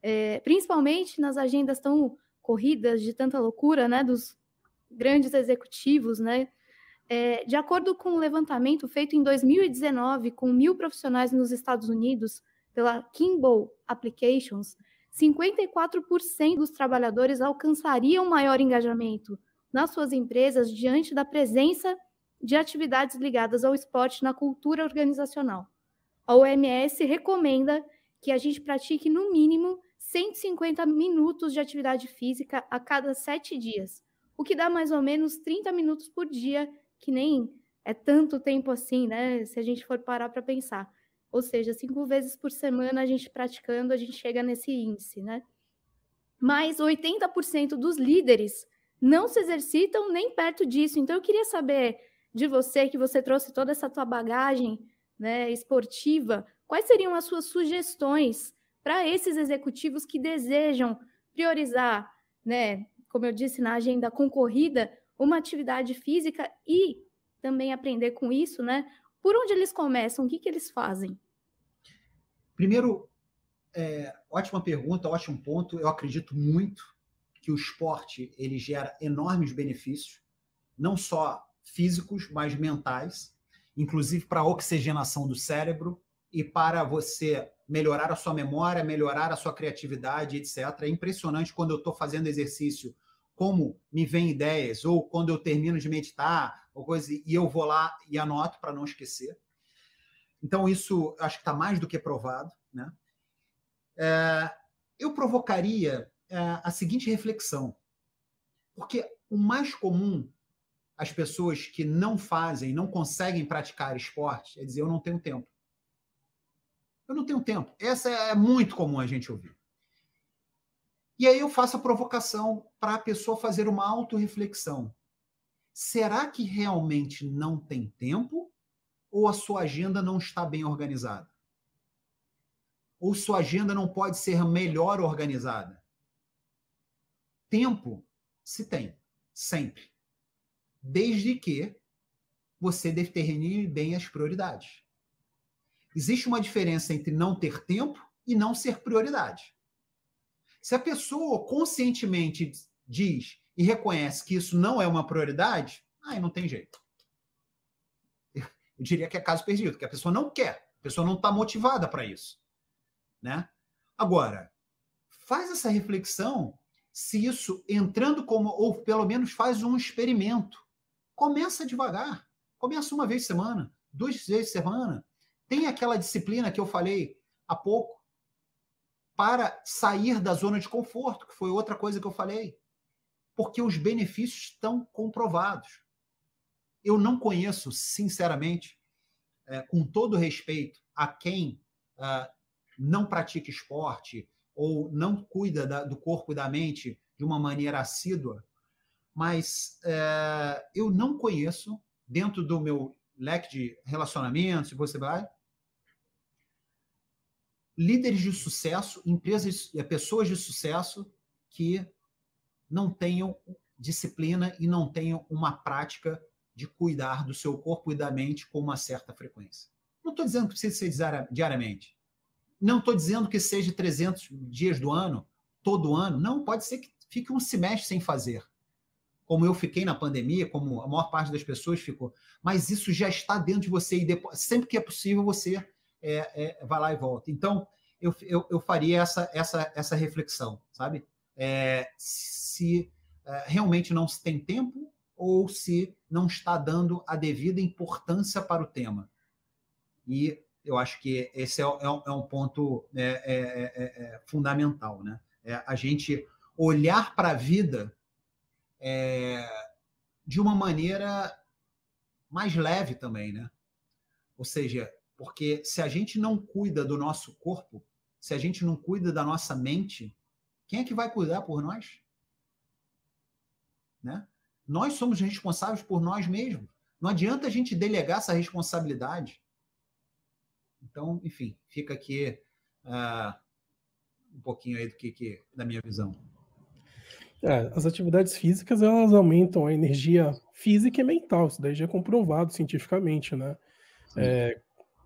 é, principalmente nas agendas tão corridas de tanta loucura, né? Dos grandes executivos, né? É, de acordo com o um levantamento feito em 2019 com mil profissionais nos Estados Unidos, pela Kimball Applications, 54% dos trabalhadores alcançariam maior engajamento nas suas empresas diante da presença de atividades ligadas ao esporte na cultura organizacional. A OMS recomenda que a gente pratique no mínimo 150 minutos de atividade física a cada sete dias, o que dá mais ou menos 30 minutos por dia, que nem é tanto tempo assim, né? Se a gente for parar para pensar. Ou seja, cinco vezes por semana a gente praticando, a gente chega nesse índice, né? Mas 80% dos líderes não se exercitam nem perto disso. Então eu queria saber de você que você trouxe toda essa tua bagagem, né, esportiva, quais seriam as suas sugestões para esses executivos que desejam priorizar, né, como eu disse na agenda concorrida, uma atividade física e também aprender com isso, né, por onde eles começam? O que, que eles fazem? Primeiro, é, ótima pergunta, ótimo ponto. Eu acredito muito que o esporte ele gera enormes benefícios, não só físicos, mas mentais, inclusive para a oxigenação do cérebro e para você melhorar a sua memória, melhorar a sua criatividade, etc. É impressionante quando eu estou fazendo exercício como me vêm ideias, ou quando eu termino de meditar, ou coisa, e eu vou lá e anoto para não esquecer. Então, isso acho que está mais do que provado. Né? É, eu provocaria é, a seguinte reflexão, porque o mais comum as pessoas que não fazem, não conseguem praticar esporte, é dizer eu não tenho tempo. Eu não tenho tempo. Essa é muito comum a gente ouvir. E aí eu faço a provocação para a pessoa fazer uma autorreflexão. Será que realmente não tem tempo ou a sua agenda não está bem organizada? Ou sua agenda não pode ser melhor organizada? Tempo se tem, sempre. Desde que você determine bem as prioridades. Existe uma diferença entre não ter tempo e não ser prioridade. Se a pessoa conscientemente diz e reconhece que isso não é uma prioridade, aí não tem jeito. Eu diria que é caso perdido, que a pessoa não quer, a pessoa não está motivada para isso. Né? Agora, faz essa reflexão se isso entrando como, ou pelo menos faz um experimento. Começa devagar. Começa uma vez por semana, duas vezes por semana. Tem aquela disciplina que eu falei há pouco, para sair da zona de conforto, que foi outra coisa que eu falei. Porque os benefícios estão comprovados. Eu não conheço, sinceramente, é, com todo respeito a quem uh, não pratica esporte ou não cuida da, do corpo e da mente de uma maneira assídua, mas é, eu não conheço, dentro do meu leque de relacionamentos Você vai? líderes de sucesso, empresas, eh, pessoas de sucesso que não tenham disciplina e não tenham uma prática de cuidar do seu corpo e da mente com uma certa frequência. Não estou dizendo que precisa ser diariamente. Não estou dizendo que seja 300 dias do ano, todo ano. Não, pode ser que fique um semestre sem fazer. Como eu fiquei na pandemia, como a maior parte das pessoas ficou. Mas isso já está dentro de você e depois, sempre que é possível você é, é, vai lá e volta. Então, eu, eu, eu faria essa, essa, essa reflexão, sabe? É, se é, realmente não se tem tempo ou se não está dando a devida importância para o tema. E eu acho que esse é, um, é, é um ponto é, fundamental, né? a gente olhar para a vida de uma maneira mais leve também, né? Ou seja, porque se a gente não cuida do nosso corpo, se a gente não cuida da nossa mente, quem é que vai cuidar por nós? Né? Nós somos responsáveis por nós mesmos. Não adianta a gente delegar essa responsabilidade. Então, enfim, fica aqui uh, um pouquinho aí do que, que da minha visão. É, as atividades físicas elas aumentam a energia física e mental, isso daí já é comprovado cientificamente, né? É,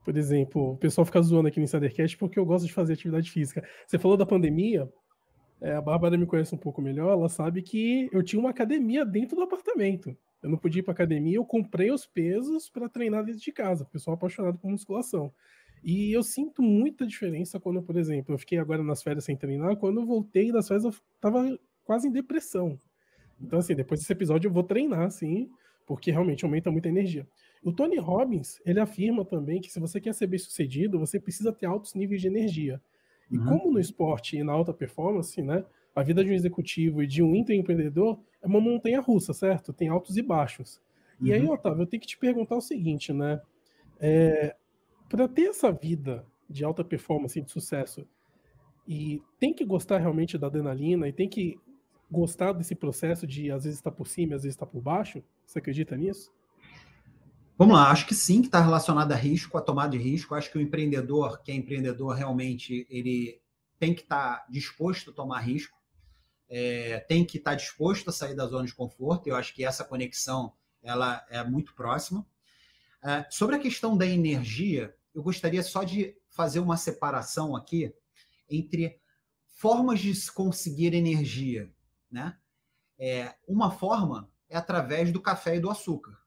por exemplo, o pessoal fica zoando aqui no Insidercast porque eu gosto de fazer atividade física. Você falou da pandemia, é, a Bárbara me conhece um pouco melhor, ela sabe que eu tinha uma academia dentro do apartamento. Eu não podia ir para academia, eu comprei os pesos para treinar dentro de casa. eu pessoal apaixonado por musculação. E eu sinto muita diferença quando, por exemplo, eu fiquei agora nas férias sem treinar, quando eu voltei das férias eu estava quase em depressão. Então, assim, depois desse episódio eu vou treinar, assim, porque realmente aumenta muita energia. O Tony Robbins, ele afirma também que se você quer ser bem-sucedido, você precisa ter altos níveis de energia. E uhum. como no esporte e na alta performance, né, a vida de um executivo e de um empreendedor é uma montanha russa, certo? Tem altos e baixos. Uhum. E aí, uhum. Otávio, eu tenho que te perguntar o seguinte, né? É, para ter essa vida de alta performance e de sucesso, e tem que gostar realmente da adrenalina e tem que gostar desse processo de às vezes estar por cima, às vezes estar por baixo? Você acredita nisso? Vamos lá, acho que sim, que está relacionado a risco, a tomada de risco. Acho que o empreendedor, que é empreendedor, realmente ele tem que estar tá disposto a tomar risco, é, tem que estar tá disposto a sair da zona de conforto. Eu acho que essa conexão ela é muito próxima. É, sobre a questão da energia, eu gostaria só de fazer uma separação aqui entre formas de se conseguir energia, né? É, uma forma é através do café e do açúcar.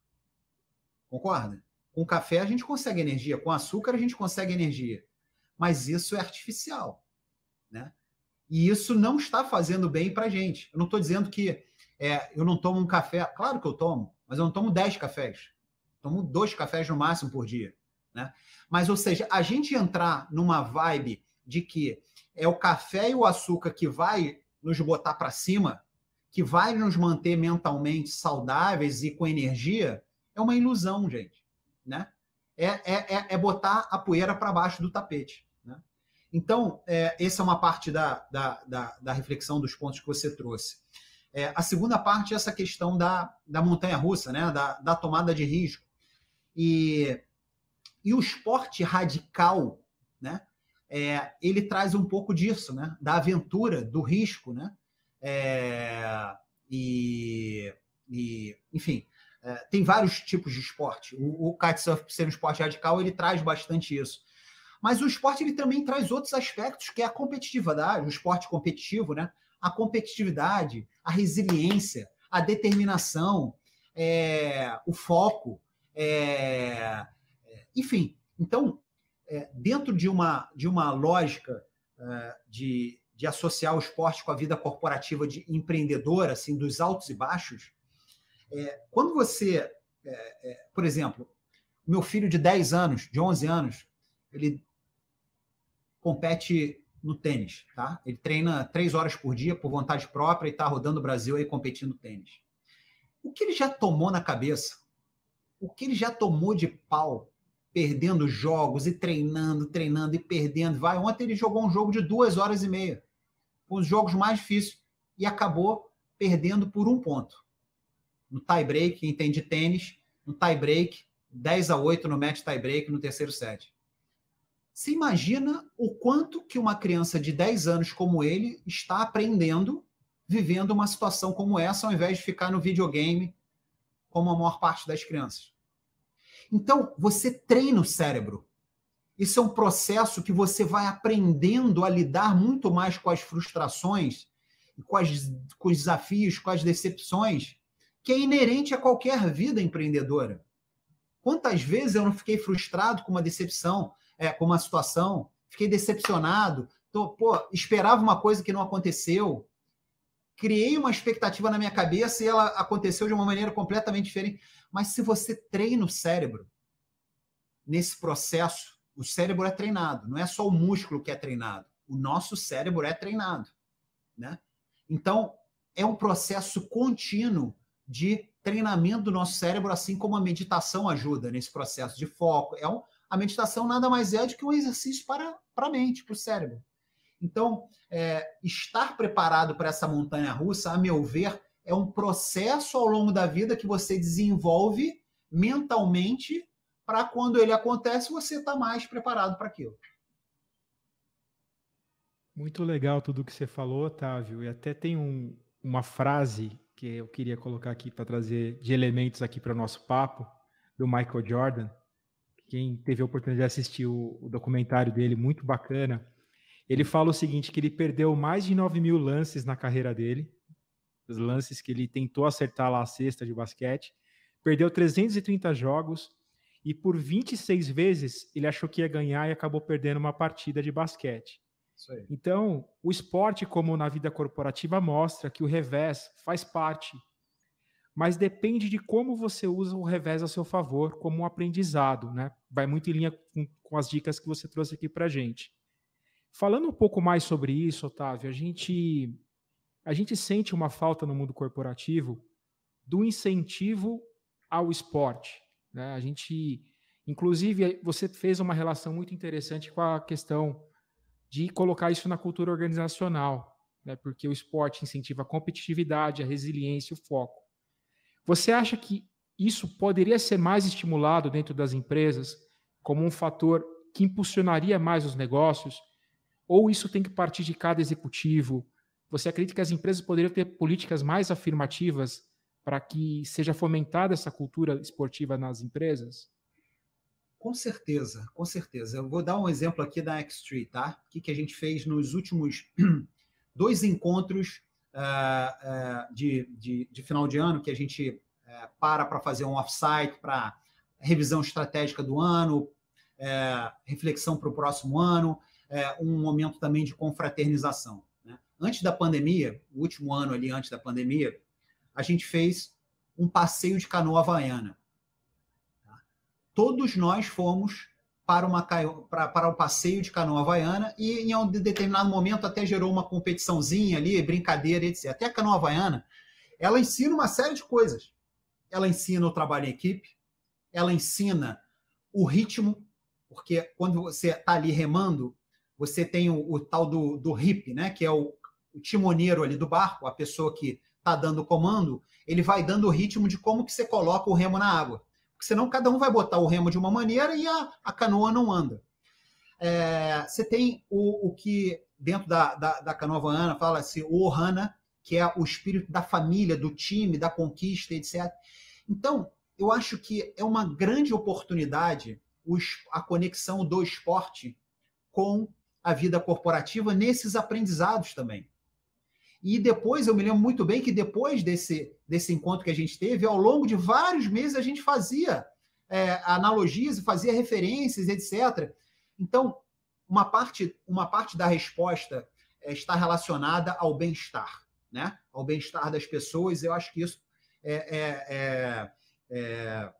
Concorda? Com café a gente consegue energia, com açúcar a gente consegue energia. Mas isso é artificial, né? E isso não está fazendo bem para gente. Eu não estou dizendo que é, eu não tomo um café. Claro que eu tomo, mas eu não tomo 10 cafés. tomo dois cafés no máximo por dia. Né? Mas, ou seja, a gente entrar numa vibe de que é o café e o açúcar que vai nos botar para cima, que vai nos manter mentalmente saudáveis e com energia, é uma ilusão, gente. Né? É, é, é, é botar a poeira para baixo do tapete. Né? Então, é, essa é uma parte da, da, da, da, reflexão dos pontos que você trouxe. É, a segunda parte é essa questão da, da montanha-russa, né? da, da tomada de risco. E, e o esporte radical, né? É, ele traz um pouco disso, né? Da aventura, do risco, né? É, e, e, enfim, é, tem vários tipos de esporte. O, o kitesurf, por ser um esporte radical, ele traz bastante isso. Mas o esporte ele também traz outros aspectos, que é a competitividade, o esporte competitivo, né? A competitividade, a resiliência, a determinação, é, o foco, é, é enfim. Então, é, dentro de uma, de uma lógica é, de, de associar o esporte com a vida corporativa de empreendedora, assim, dos altos e baixos, é, quando você, é, é, por exemplo, meu filho de 10 anos, de 11 anos, ele compete no tênis, tá? Ele treina três horas por dia por vontade própria e está rodando o Brasil aí competindo no tênis. O que ele já tomou na cabeça? O que ele já tomou de pau perdendo jogos e treinando, treinando e perdendo. Vai, ontem ele jogou um jogo de duas horas e meia, um dos jogos mais difíceis, e acabou perdendo por um ponto no tie break, quem entende tênis, no tie break, 10 a 8 no match tie break no terceiro set. Se imagina o quanto que uma criança de 10 anos como ele está aprendendo vivendo uma situação como essa, ao invés de ficar no videogame, como a maior parte das crianças. Então, você treina o cérebro. Isso é um processo que você vai aprendendo a lidar muito mais com as frustrações, com, as, com os desafios, com as decepções, que é inerente a qualquer vida empreendedora. Quantas vezes eu não fiquei frustrado com uma decepção, é, com uma situação, fiquei decepcionado, tô, então, pô, esperava uma coisa que não aconteceu, criei uma expectativa na minha cabeça e ela aconteceu de uma maneira completamente diferente. Mas se você treina o cérebro nesse processo, o cérebro é treinado, não é só o músculo que é treinado, o nosso cérebro é treinado, né? Então, é um processo contínuo de treinamento do nosso cérebro, assim como a meditação ajuda nesse processo de foco. É um, a meditação nada mais é do que um exercício para, para a mente, para o cérebro. Então, é, estar preparado para essa montanha russa, a meu ver, é um processo ao longo da vida que você desenvolve mentalmente para quando ele acontece você está mais preparado para aquilo. Muito legal tudo que você falou, Otávio. E até tem um, uma frase que eu queria colocar aqui para trazer de elementos aqui para o nosso papo, do Michael Jordan. Quem teve a oportunidade de assistir o, o documentário dele, muito bacana, ele fala o seguinte: que ele perdeu mais de 9 mil lances na carreira dele, os lances que ele tentou acertar lá a cesta de basquete, perdeu 330 jogos e por 26 vezes ele achou que ia ganhar e acabou perdendo uma partida de basquete. Então, o esporte, como na vida corporativa, mostra que o revés faz parte, mas depende de como você usa o revés a seu favor, como um aprendizado, né? Vai muito em linha com, com as dicas que você trouxe aqui para gente. Falando um pouco mais sobre isso, Otávio, a gente a gente sente uma falta no mundo corporativo do incentivo ao esporte. Né? A gente, inclusive, você fez uma relação muito interessante com a questão de colocar isso na cultura organizacional, né? porque o esporte incentiva a competitividade, a resiliência, o foco. Você acha que isso poderia ser mais estimulado dentro das empresas como um fator que impulsionaria mais os negócios? Ou isso tem que partir de cada executivo? Você acredita que as empresas poderiam ter políticas mais afirmativas para que seja fomentada essa cultura esportiva nas empresas? Com certeza, com certeza. Eu vou dar um exemplo aqui da x Tree, tá? O que, que a gente fez nos últimos [clears throat] dois encontros uh, uh, de, de, de, final de ano, que a gente uh, para para fazer um offsite para revisão estratégica do ano, eh, reflexão para o próximo ano, eh, um momento também de confraternização. Né? Antes da pandemia, o último ano ali antes da pandemia, a gente fez um passeio de canoa havaiana todos nós fomos para, uma, para, para o passeio de canoa havaiana e em um determinado momento até gerou uma competiçãozinha ali, brincadeira, etc. Até a canoa havaiana, ela ensina uma série de coisas. Ela ensina o trabalho em equipe, ela ensina o ritmo, porque quando você está ali remando, você tem o, o tal do, do hip, né, que é o, o timoneiro ali do barco, a pessoa que está dando o comando, ele vai dando o ritmo de como que você coloca o remo na água. Porque senão cada um vai botar o remo de uma maneira e a, a canoa não anda. É, você tem o, o que dentro da, da, da canoa Ana fala-se assim, o Ohana, que é o espírito da família, do time, da conquista, etc. Então, eu acho que é uma grande oportunidade os, a conexão do esporte com a vida corporativa nesses aprendizados também. E depois, eu me lembro muito bem que depois desse, desse encontro que a gente teve, ao longo de vários meses, a gente fazia é, analogias e fazia referências, etc. Então, uma parte, uma parte da resposta é, está relacionada ao bem-estar, né? ao bem-estar das pessoas. Eu acho que isso é, é, é, é,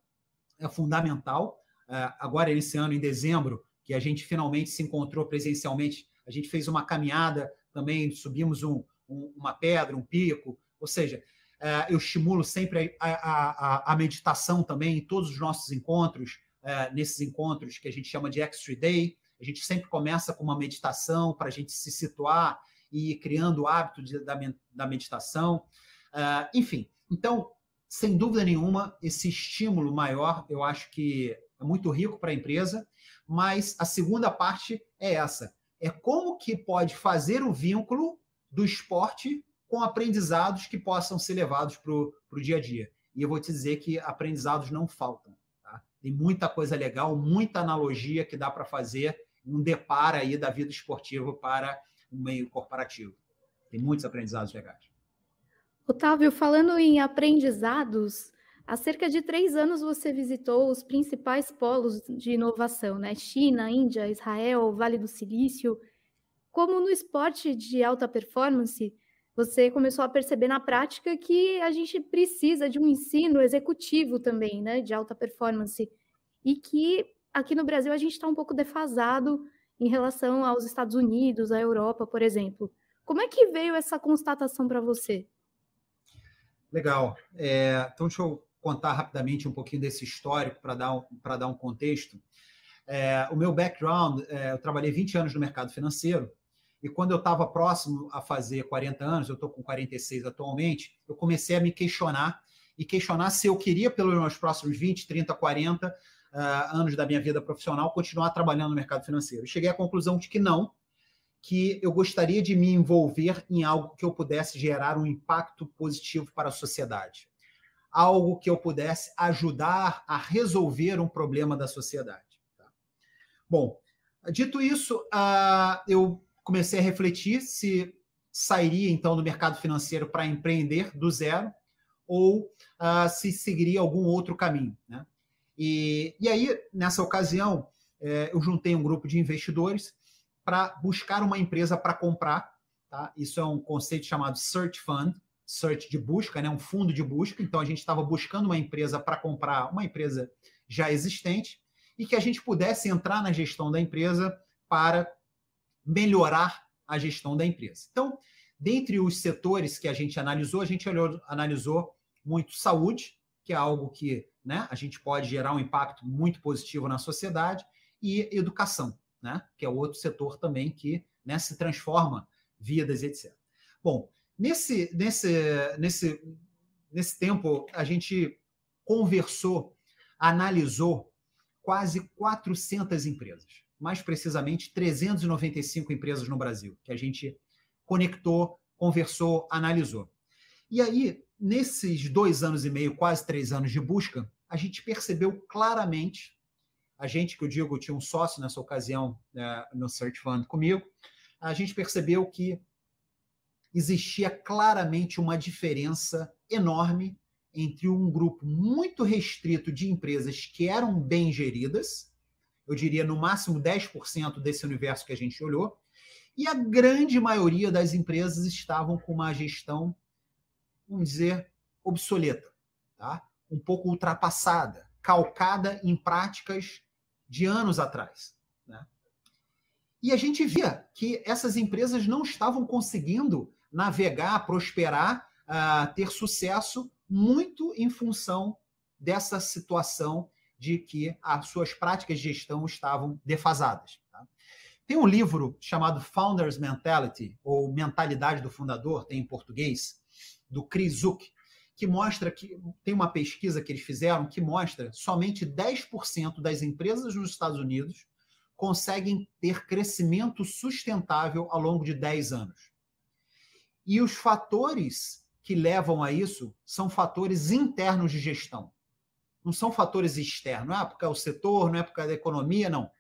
é fundamental. É, agora, nesse ano, em dezembro, que a gente finalmente se encontrou presencialmente, a gente fez uma caminhada também, subimos um, um, uma pedra, um pico. Ou seja, é, eu estimulo sempre a, a, a, meditação também em todos os nossos encontros, é, nesses encontros que a gente chama de Extra Day. A gente sempre começa com uma meditação para a gente se situar e ir criando o hábito de, da, da, meditação. É, enfim, então, sem dúvida nenhuma, esse estímulo maior eu acho que é muito rico para a empresa, mas a segunda parte é essa: é como que pode fazer o vínculo do esporte com aprendizados que possam ser levados para o dia a dia. E eu vou te dizer que aprendizados não faltam. Tá? Tem muita coisa legal, muita analogia que dá para fazer um depar aí da vida esportiva para o meio corporativo. Tem muitos aprendizados legais. Otávio, falando em aprendizados, há cerca de três anos você visitou os principais polos de inovação, né? China, Índia, Israel, Vale do Silício como no esporte de alta performance, você começou a perceber na prática que a gente precisa de um ensino executivo também, né, de alta performance, e que aqui no Brasil a gente está um pouco defasado em relação aos Estados Unidos, à Europa, por exemplo. Como é que veio essa constatação para você? Legal. É, então, deixa eu contar rapidamente um pouquinho desse histórico para dar, um, dar um contexto. É, o meu background, é, eu trabalhei 20 anos no mercado financeiro, e quando eu estava próximo a fazer 40 anos, eu estou com 46 atualmente, eu comecei a me questionar e questionar se eu queria, pelos meus próximos 20, 30, 40 uh, anos da minha vida profissional, continuar trabalhando no mercado financeiro. cheguei à conclusão de que não, que eu gostaria de me envolver em algo que eu pudesse gerar um impacto positivo para a sociedade, algo que eu pudesse ajudar a resolver um problema da sociedade. Tá? Bom, dito isso, uh, eu comecei a refletir se sairia então do mercado financeiro para empreender do zero ou uh, se seguiria algum outro caminho. Né? E, e aí, nessa ocasião, eh, eu juntei um grupo de investidores para buscar uma empresa para comprar. Tá? Isso é um conceito chamado Search Fund, search de busca, né? um fundo de busca. Então, a gente estava buscando uma empresa para comprar uma empresa já existente e que a gente pudesse entrar na gestão da empresa para melhorar a gestão da empresa. Então, dentre os setores que a gente analisou, a gente olhou, analisou muito saúde, que é algo que né, a gente pode gerar um impacto muito positivo na sociedade, e educação, né, que é outro setor também que né, se transforma vidas, etc. Bom, nesse, nesse, nesse, nesse tempo, a gente conversou, analisou quase 400 empresas mais precisamente 395 empresas no Brasil, que a gente conectou, conversou, analisou. E aí, nesses dois anos e meio, quase três anos de busca, a gente percebeu claramente, a gente que eu digo tinha um sócio nessa ocasião é, no Search Fund comigo, a gente percebeu que existia claramente uma diferença enorme entre um grupo muito restrito de empresas que eram bem geridas eu diria no máximo 10% desse universo que a gente olhou, e a grande maioria das empresas estavam com uma gestão, vamos dizer, obsoleta, tá? um pouco ultrapassada, calcada em práticas de anos atrás. Né? E a gente via que essas empresas não estavam conseguindo navegar, prosperar, uh, ter sucesso, muito em função dessa situação de que as suas práticas de gestão estavam defasadas. Tá? Tem um livro chamado Founder's Mentality, ou Mentalidade do Fundador, tem em português, do Chris Zuck, que mostra que tem uma pesquisa que eles fizeram que mostra somente 10% das empresas nos Estados Unidos conseguem ter crescimento sustentável ao longo de 10 anos. E os fatores que levam a isso são fatores internos de gestão não são fatores externos, não é porque é o setor, não é porque é da economia, não.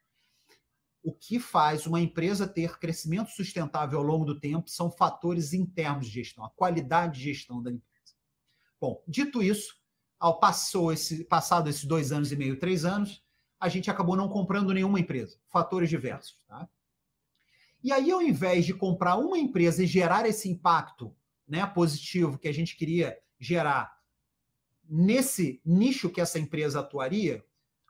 O que faz uma empresa ter crescimento sustentável ao longo do tempo são fatores internos de gestão, a qualidade de gestão da empresa. Bom, dito isso, ao passou esse, passado esses dois anos e meio, três anos, a gente acabou não comprando nenhuma empresa, fatores diversos. Tá? E aí, ao invés de comprar uma empresa e gerar esse impacto né, positivo que a gente queria gerar nesse nicho que essa empresa atuaria,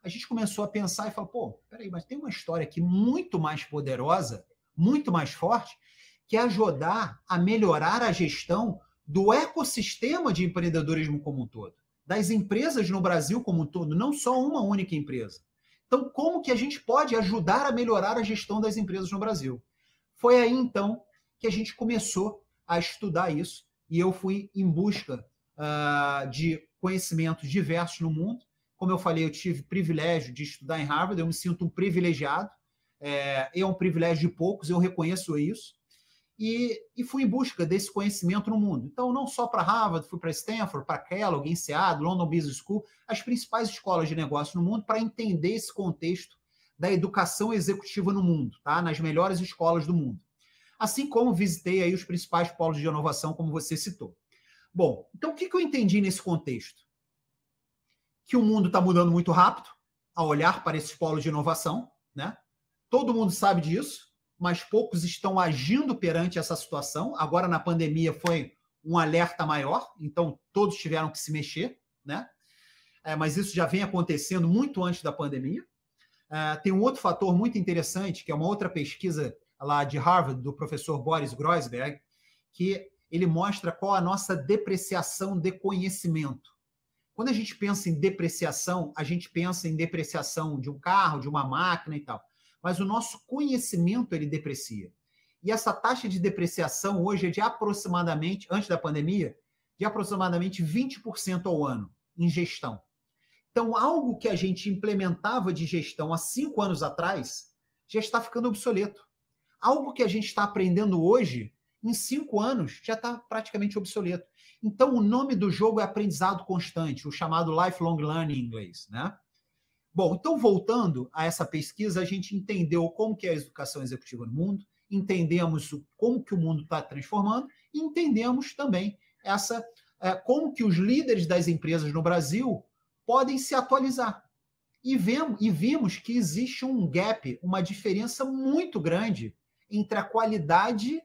a gente começou a pensar e falou: pô, peraí, mas tem uma história aqui muito mais poderosa, muito mais forte, que é ajudar a melhorar a gestão do ecossistema de empreendedorismo como um todo, das empresas no Brasil como um todo, não só uma única empresa. Então, como que a gente pode ajudar a melhorar a gestão das empresas no Brasil? Foi aí então que a gente começou a estudar isso e eu fui em busca uh, de conhecimentos diversos no mundo. Como eu falei, eu tive privilégio de estudar em Harvard, eu me sinto um privilegiado, é, é um privilégio de poucos, eu reconheço isso. E, e, fui em busca desse conhecimento no mundo. Então, não só para Harvard, fui para Stanford, para Kellogg, INSEAD, London Business School, as principais escolas de negócio no mundo, para entender esse contexto da educação executiva no mundo, tá? nas melhores escolas do mundo. Assim como visitei aí os principais polos de inovação, como você citou. Bom, então o que, que eu entendi nesse contexto? Que o mundo está mudando muito rápido, a olhar para esses polos de inovação, né? Todo mundo sabe disso, mas poucos estão agindo perante essa situação. Agora, na pandemia, foi um alerta maior, então todos tiveram que se mexer, né? É, mas isso já vem acontecendo muito antes da pandemia. É, tem um outro fator muito interessante, que é uma outra pesquisa lá de Harvard, do professor Boris Groisberg, que ele mostra qual a nossa depreciação de conhecimento. Quando a gente pensa em depreciação, a gente pensa em depreciação de um carro, de uma máquina e tal. Mas o nosso conhecimento ele deprecia. E essa taxa de depreciação hoje é de aproximadamente, antes da pandemia, de aproximadamente 20% ao ano em gestão. Então, algo que a gente implementava de gestão há cinco anos atrás já está ficando obsoleto. Algo que a gente está aprendendo hoje em cinco anos já está praticamente obsoleto. Então, o nome do jogo é aprendizado constante, o chamado lifelong learning em inglês, né? Bom, então voltando a essa pesquisa, a gente entendeu como que é a educação executiva no mundo, entendemos como que o mundo está transformando e entendemos também essa é, como que os líderes das empresas no Brasil podem se atualizar. E, vemos, e vimos que existe um gap, uma diferença muito grande entre a qualidade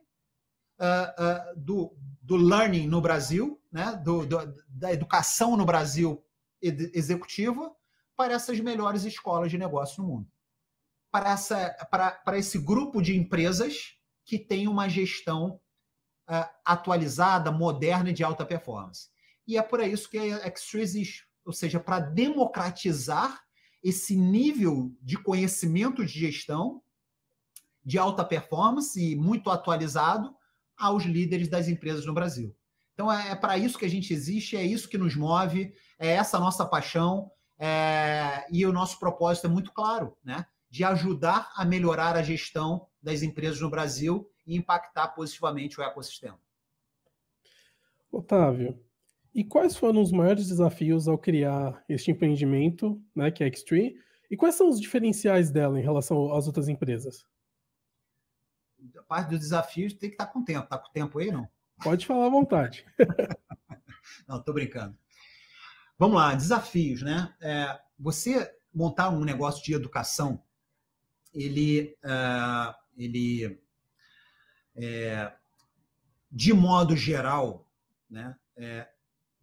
uh, uh, do, do learning no Brasil, né? Do, do, da educação no Brasil executiva, para essas melhores escolas de negócio no mundo. Para, essa, para, para esse grupo de empresas que tem uma gestão uh, atualizada, moderna e de alta performance. E é por isso que a Extra existe ou seja, para democratizar esse nível de conhecimento de gestão de alta performance e muito atualizado aos líderes das empresas no Brasil. Então é, é para isso que a gente existe, é isso que nos move, é essa nossa paixão é... e o nosso propósito é muito claro, né? De ajudar a melhorar a gestão das empresas no Brasil e impactar positivamente o ecossistema. Otávio, e quais foram os maiores desafios ao criar este empreendimento, né, que é a Xtree, e quais são os diferenciais dela em relação às outras empresas? parte dos desafios tem que estar tá com tempo. Está com tempo aí, não? Pode falar à vontade. [laughs] não, estou brincando. Vamos lá, desafios, né? É, você montar um negócio de educação, ele, uh, ele é, de modo geral, né, é,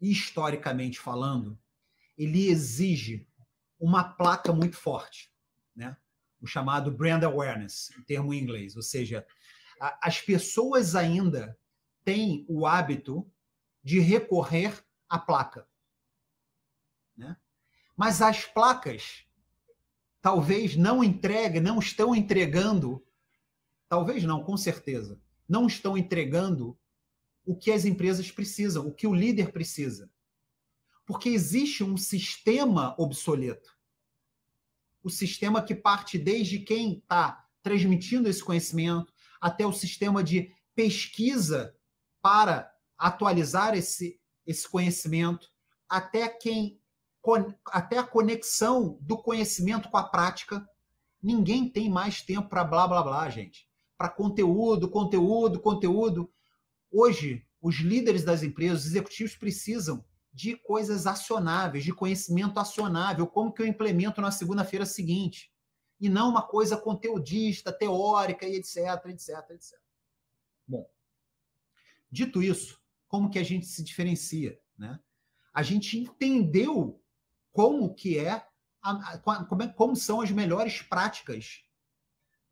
historicamente falando, ele exige uma placa muito forte, né? o chamado brand awareness, em termo em inglês, ou seja, a, as pessoas ainda têm o hábito de recorrer à placa. Né? Mas as placas talvez não entreguem, não estão entregando, talvez não, com certeza, não estão entregando o que as empresas precisam, o que o líder precisa. Porque existe um sistema obsoleto o sistema que parte desde quem está transmitindo esse conhecimento até o sistema de pesquisa para atualizar esse, esse conhecimento, até quem até a conexão do conhecimento com a prática. Ninguém tem mais tempo para blá blá blá, gente. Para conteúdo, conteúdo, conteúdo. Hoje, os líderes das empresas, os executivos precisam de coisas acionáveis, de conhecimento acionável, como que eu implemento na segunda-feira seguinte, e não uma coisa conteudista, teórica e etc, etc, etc. Bom, dito isso, como que a gente se diferencia, né? A gente entendeu como que é, a, a, como, é como são as melhores práticas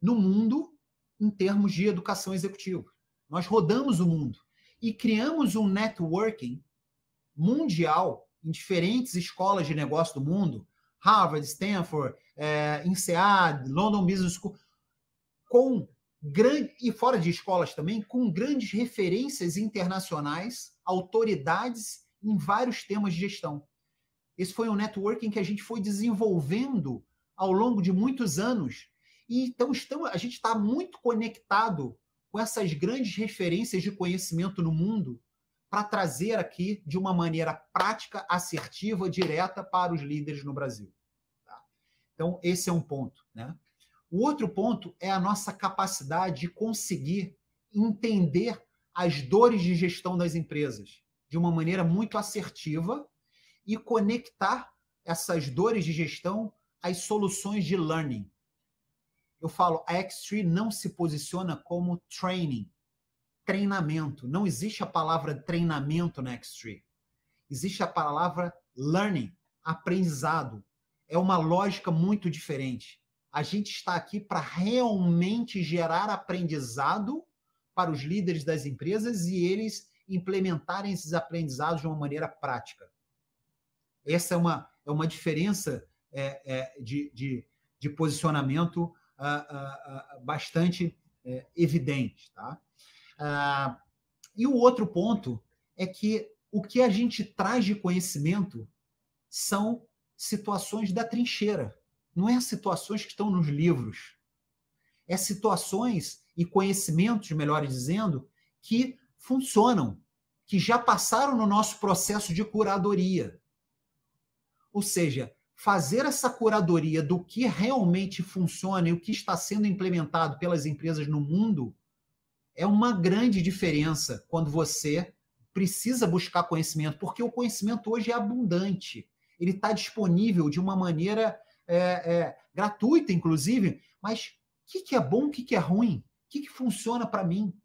no mundo em termos de educação executiva. Nós rodamos o mundo e criamos um networking mundial em diferentes escolas de negócio do mundo, Harvard, Stanford, é, INSEAD, London Business School, com grande e fora de escolas também, com grandes referências internacionais, autoridades em vários temas de gestão. Esse foi um networking que a gente foi desenvolvendo ao longo de muitos anos. E então estamos, a gente está muito conectado com essas grandes referências de conhecimento no mundo para trazer aqui de uma maneira prática, assertiva, direta para os líderes no Brasil. Tá? Então, esse é um ponto. Né? O outro ponto é a nossa capacidade de conseguir entender as dores de gestão das empresas de uma maneira muito assertiva e conectar essas dores de gestão às soluções de learning. Eu falo, a X3 não se posiciona como training, treinamento. Não existe a palavra treinamento na Xtree. Existe a palavra learning, aprendizado. É uma lógica muito diferente. A gente está aqui para realmente gerar aprendizado para os líderes das empresas e eles implementarem esses aprendizados de uma maneira prática. Essa é uma, é uma diferença é, é, de, de, de, posicionamento uh, uh, uh, bastante é, evidente. Tá? Ah, e o outro ponto é que o que a gente traz de conhecimento são situações da trincheira. Não é situações que estão nos livros. É situações e conhecimentos, melhor dizendo, que funcionam, que já passaram no nosso processo de curadoria. Ou seja, fazer essa curadoria do que realmente funciona e o que está sendo implementado pelas empresas no mundo é uma grande diferença quando você precisa buscar conhecimento, porque o conhecimento hoje é abundante, ele está disponível de uma maneira é, é, gratuita, inclusive, mas o que, que, é bom, o que, que, é ruim, o que, que funciona para mim?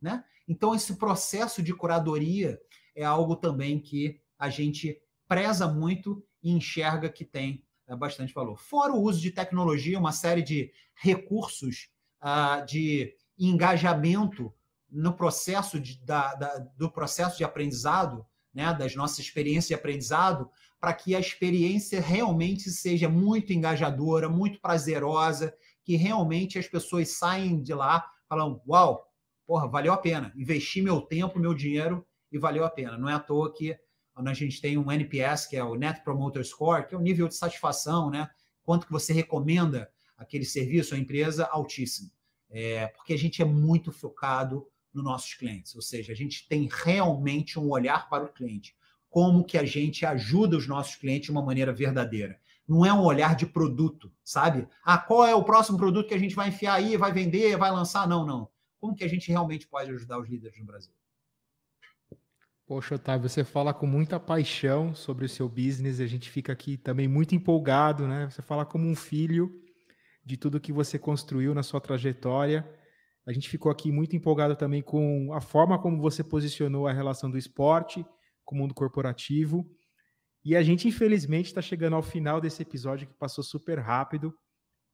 Né? Então, esse processo de curadoria é algo também que a gente preza muito e enxerga que tem é, bastante valor. Fora o uso de tecnologia, uma série de recursos ah, de engajamento no processo de, da, da, do processo de aprendizado, né, das nossas experiências de aprendizado, para que a experiência realmente seja muito engajadora, muito prazerosa, que realmente as pessoas saem de lá falando, uau, porra, valeu a pena, investi meu tempo, meu dinheiro e valeu a pena. Não é à toa que a gente tem um NPS, que é o Net Promoter Score, que é o nível de satisfação, né, quanto que você recomenda aquele serviço, ou empresa, altíssimo é, porque a gente é muito focado nos nossos clientes, ou seja, a gente tem realmente um olhar para o cliente, como que a gente ajuda os nossos clientes de uma maneira verdadeira. Não é um olhar de produto, sabe? Ah, qual é o próximo produto que a gente vai enfiar aí, vai vender, vai lançar? Não, não. Como que a gente realmente pode ajudar os líderes no Brasil? Poxa, Otávio, você fala com muita paixão sobre o seu business, a gente fica aqui também muito empolgado, né? Você fala como um filho de tudo que você construiu na sua trajetória. A gente ficou aqui muito empolgado também com a forma como você posicionou a relação do esporte com o mundo corporativo. E a gente, infelizmente, está chegando ao final desse episódio que passou super rápido,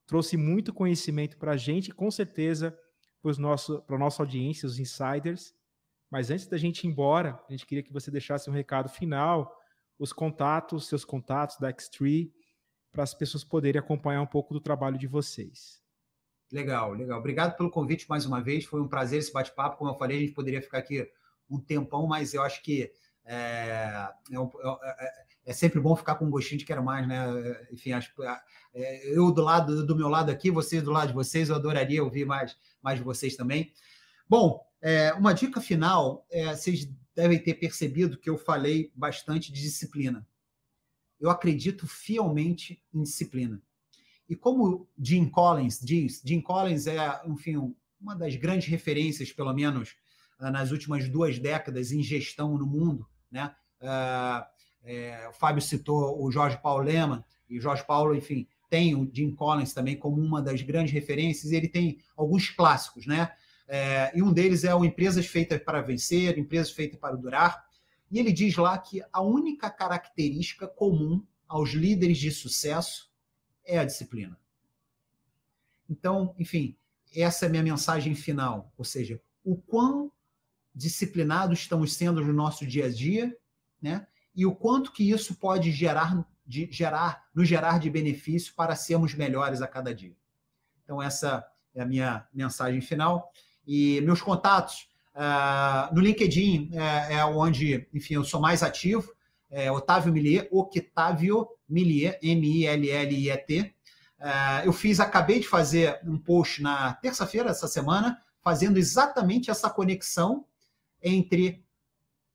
trouxe muito conhecimento para a gente, com certeza para a nossa audiência, os insiders. Mas antes da gente ir embora, a gente queria que você deixasse um recado final, os contatos, seus contatos da X3, para as pessoas poderem acompanhar um pouco do trabalho de vocês. Legal, legal. Obrigado pelo convite mais uma vez. Foi um prazer esse bate-papo. Como eu falei, a gente poderia ficar aqui um tempão, mas eu acho que é, é, é, sempre bom ficar com um gostinho de quero mais, né? Enfim, acho, é, eu do lado do meu lado aqui, vocês do lado de vocês, eu adoraria ouvir mais, mais de vocês também. Bom, uma dica final: vocês devem ter percebido que eu falei bastante de disciplina eu acredito fielmente em disciplina. E como Jim Collins diz, Jim Collins é, enfim, uma das grandes referências, pelo menos ah, nas últimas duas décadas, em gestão no mundo. Né? Ah, é, o Fábio citou o Jorge Paulo Lema, e o Jorge Paulo, enfim, tem o Jim Collins também como uma das grandes referências, ele tem alguns clássicos, né? É, e um deles é o Empresas Feitas para Vencer, Empresas Feitas para Durar, e ele diz lá que a única característica comum aos líderes de sucesso é a disciplina. Então, enfim, essa é a minha mensagem final, ou seja, o quão disciplinados estamos sendo no nosso dia a dia, né? E o quanto que isso pode gerar, de, gerar, nos gerar de benefício para sermos melhores a cada dia. Então, essa é a minha mensagem final. E meus contatos, ah, no LinkedIn é, é, onde, enfim, eu sou mais ativo, é Otávio Millier, Octavio Millier, M-I-L-L-I-E-T. É, eu fiz, acabei de fazer um post na terça-feira essa semana, fazendo exatamente essa conexão entre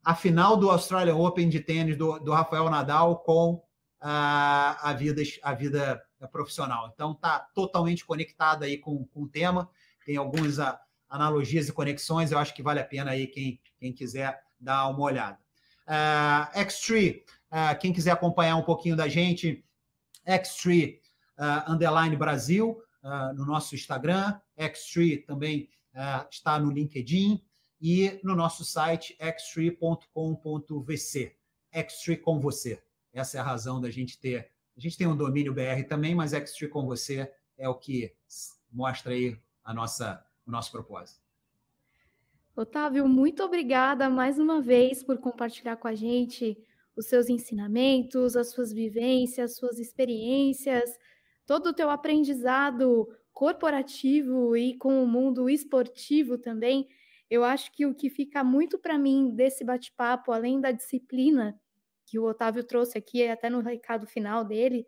a final do Australian Open de tênis do, do Rafael Nadal com a, a, vida, a vida profissional. Então, está totalmente conectado aí com, com o tema. Tem alguns a, ah, analogias e conexões, eu acho que vale a pena aí quem, quem quiser dar uma olhada. Uh, ah, Xtree, uh, ah, quem quiser acompanhar um pouquinho da gente, Xtree uh, ah, Underline Brasil, uh, no nosso Instagram, Xtree também está no LinkedIn e no nosso site xtree.com.vc. Xtree com você. Essa é a razão da gente ter. A gente tem um domínio BR também, mas Xtree com você é o que mostra aí a nossa o nosso propósito. Otávio, muito obrigada mais uma vez por compartilhar com a gente os seus ensinamentos, as suas vivências, suas experiências, todo o teu aprendizado corporativo e com o mundo esportivo também. Eu acho que o que fica muito para mim desse bate-papo, além da disciplina que o Otávio trouxe aqui, até no recado final dele,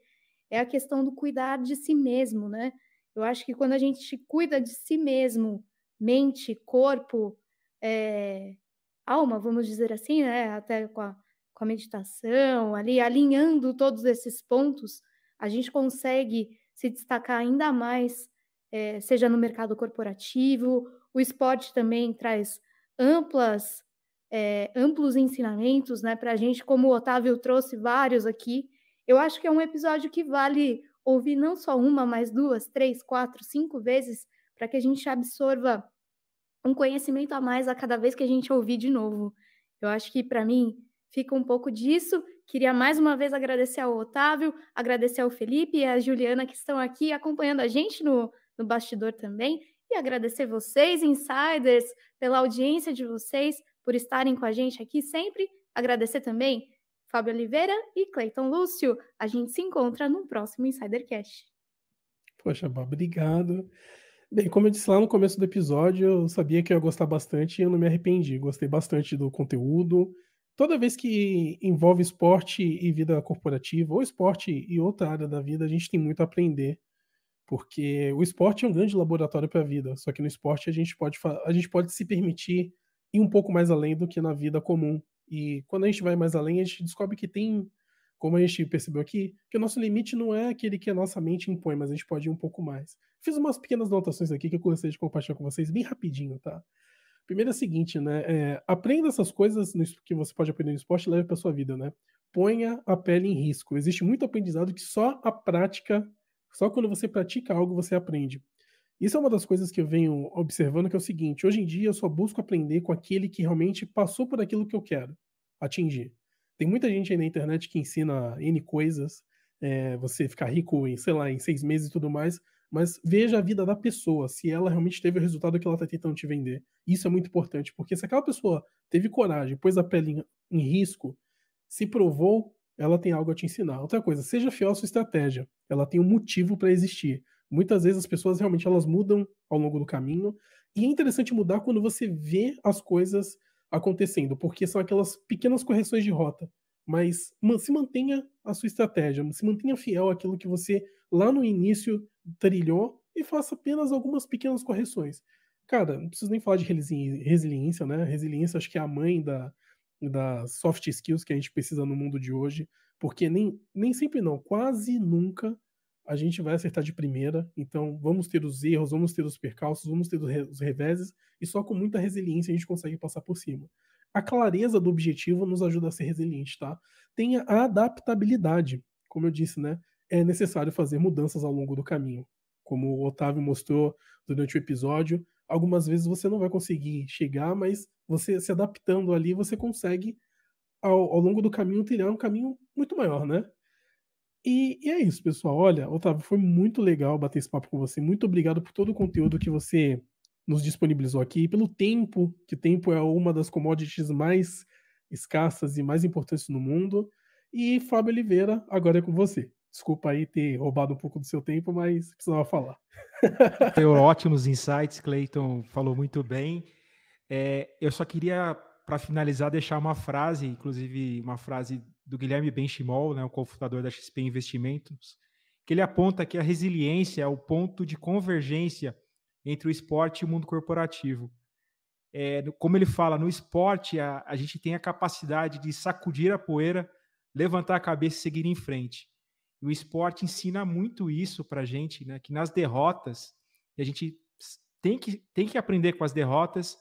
é a questão do cuidar de si mesmo, né? Eu acho que quando a gente cuida de si mesmo, mente, corpo, é, alma, vamos dizer assim, né? Até com a, com a meditação, ali alinhando todos esses pontos, a gente consegue se destacar ainda mais, é, seja no mercado corporativo. O esporte também traz amplas, é, amplos ensinamentos, né? Para a gente, como o Otávio trouxe vários aqui. Eu acho que é um episódio que vale ouvir não só uma, mas duas, três, quatro, cinco vezes, para que a gente absorva um conhecimento a mais a cada vez que a gente ouvir de novo. Eu acho que para mim fica um pouco disso. Queria mais uma vez agradecer ao Otávio, agradecer ao Felipe e à Juliana que estão aqui acompanhando a gente no, no bastidor também. E agradecer vocês, insiders, pela audiência de vocês, por estarem com a gente aqui sempre. Agradecer também Fábio Oliveira e Cleiton Lúcio. A gente se encontra no próximo Insidercast. Poxa, Bob, obrigado. Bem, como eu disse lá no começo do episódio, eu sabia que eu ia gostar bastante e eu não me arrependi. Gostei bastante do conteúdo. Toda vez que envolve esporte e vida corporativa, ou esporte e outra área da vida, a gente tem muito a aprender. Porque o esporte é um grande laboratório para a vida. Só que no esporte a gente pode, a gente pode se permitir ir um pouco mais além do que na vida comum. E quando a gente vai mais além, a gente descobre que tem, como a gente percebeu aqui, que o nosso limite não é aquele que a nossa mente impõe, mas a gente pode ir um pouco mais. Fiz umas pequenas anotações aqui que eu gostaria de compartilhar com vocês bem rapidinho, tá? Primeiro é o seguinte, né? É, aprenda essas coisas no, que você pode aprender no esporte e leve para sua vida, né? Ponha a pele em risco. Existe muito aprendizado que só a prática, só quando você pratica algo você aprende. Isso é uma das coisas que eu venho observando, que é o seguinte: hoje em dia eu só busco aprender com aquele que realmente passou por aquilo que eu quero atingir. Tem muita gente aí na internet que ensina N coisas, é, você ficar rico em, sei lá, em seis meses e tudo mais, mas veja a vida da pessoa, se ela realmente teve o resultado que ela está tentando te vender. Isso é muito importante, porque se aquela pessoa teve coragem, pôs a pele em, em risco, se provou, ela tem algo a te ensinar. Outra coisa, seja fiel à sua estratégia, ela tem um motivo para existir. Muitas vezes as pessoas realmente elas mudam ao longo do caminho. E é interessante mudar quando você vê as coisas acontecendo, porque são aquelas pequenas correções de rota. Mas se mantenha a sua estratégia, se mantenha fiel àquilo que você lá no início trilhou e faça apenas algumas pequenas correções. Cara, não preciso nem falar de resiliência, né? Resiliência acho que é a mãe da, das soft skills que a gente precisa no mundo de hoje, porque nem, nem sempre não, quase nunca a gente vai acertar de primeira, então vamos ter os erros, vamos ter os percalços, vamos ter os reveses, e só com muita resiliência a gente consegue passar por cima. A clareza do objetivo nos ajuda a ser resiliente, tá? Tenha a adaptabilidade, como eu disse, né? É necessário fazer mudanças ao longo do caminho. Como o Otávio mostrou durante o episódio, algumas vezes você não vai conseguir chegar, mas você se adaptando ali, você consegue, ao, ao longo do caminho, trilhar um caminho muito maior, né? E, e, é isso, pessoal. Olha, Otávio, foi muito legal bater esse papo com você. Muito obrigado por todo o conteúdo que você nos disponibilizou aqui, pelo tempo, que tempo é uma das commodities mais escassas e mais importantes no mundo. E Fábio Oliveira, agora é com você. Desculpa aí ter roubado um pouco do seu tempo, mas precisava falar. Teu [laughs] ótimos insights, Clayton falou muito bem. É, eu só queria, para finalizar, deixar uma frase, inclusive uma frase do Guilherme Benchimol, né, o cofundador da XP Investimentos, que ele aponta que a resiliência é o ponto de convergência entre o esporte e o mundo corporativo. É, como ele fala, no esporte a, a gente tem a capacidade de sacudir a poeira, levantar a cabeça e seguir em frente. E o esporte ensina muito isso para a gente, né, que nas derrotas a gente tem que, tem que aprender com as derrotas,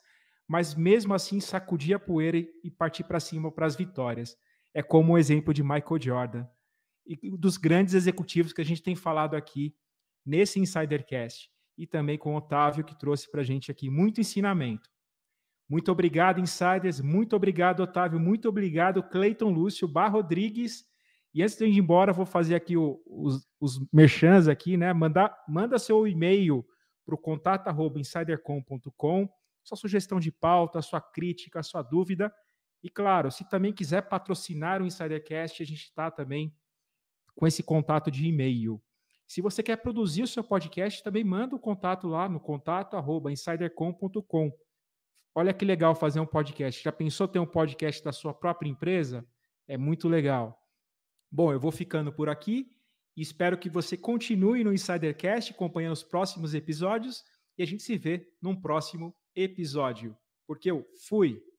mas mesmo assim sacudir a poeira e partir para cima para as vitórias é como o exemplo de Michael Jordan e dos grandes executivos que a gente tem falado aqui nesse Insidercast e também com o Otávio, que trouxe para a gente aqui muito ensinamento. Muito obrigado, Insiders. Muito obrigado, Otávio. Muito obrigado, Cleiton Lúcio, Bar Rodrigues. E antes de ir embora, vou fazer aqui o, os, os merchans aqui, né? Manda, manda seu e-mail para o contato.insidercom.com, sua sugestão de pauta, sua crítica, sua dúvida. E claro, se também quiser patrocinar o Insidercast, a gente está também com esse contato de e-mail. Se você quer produzir o seu podcast, também manda o contato lá no contato insidercom.com. Olha que legal fazer um podcast. Já pensou ter um podcast da sua própria empresa? É muito legal. Bom, eu vou ficando por aqui e espero que você continue no Insidercast acompanhando os próximos episódios e a gente se vê num próximo episódio. Porque eu fui!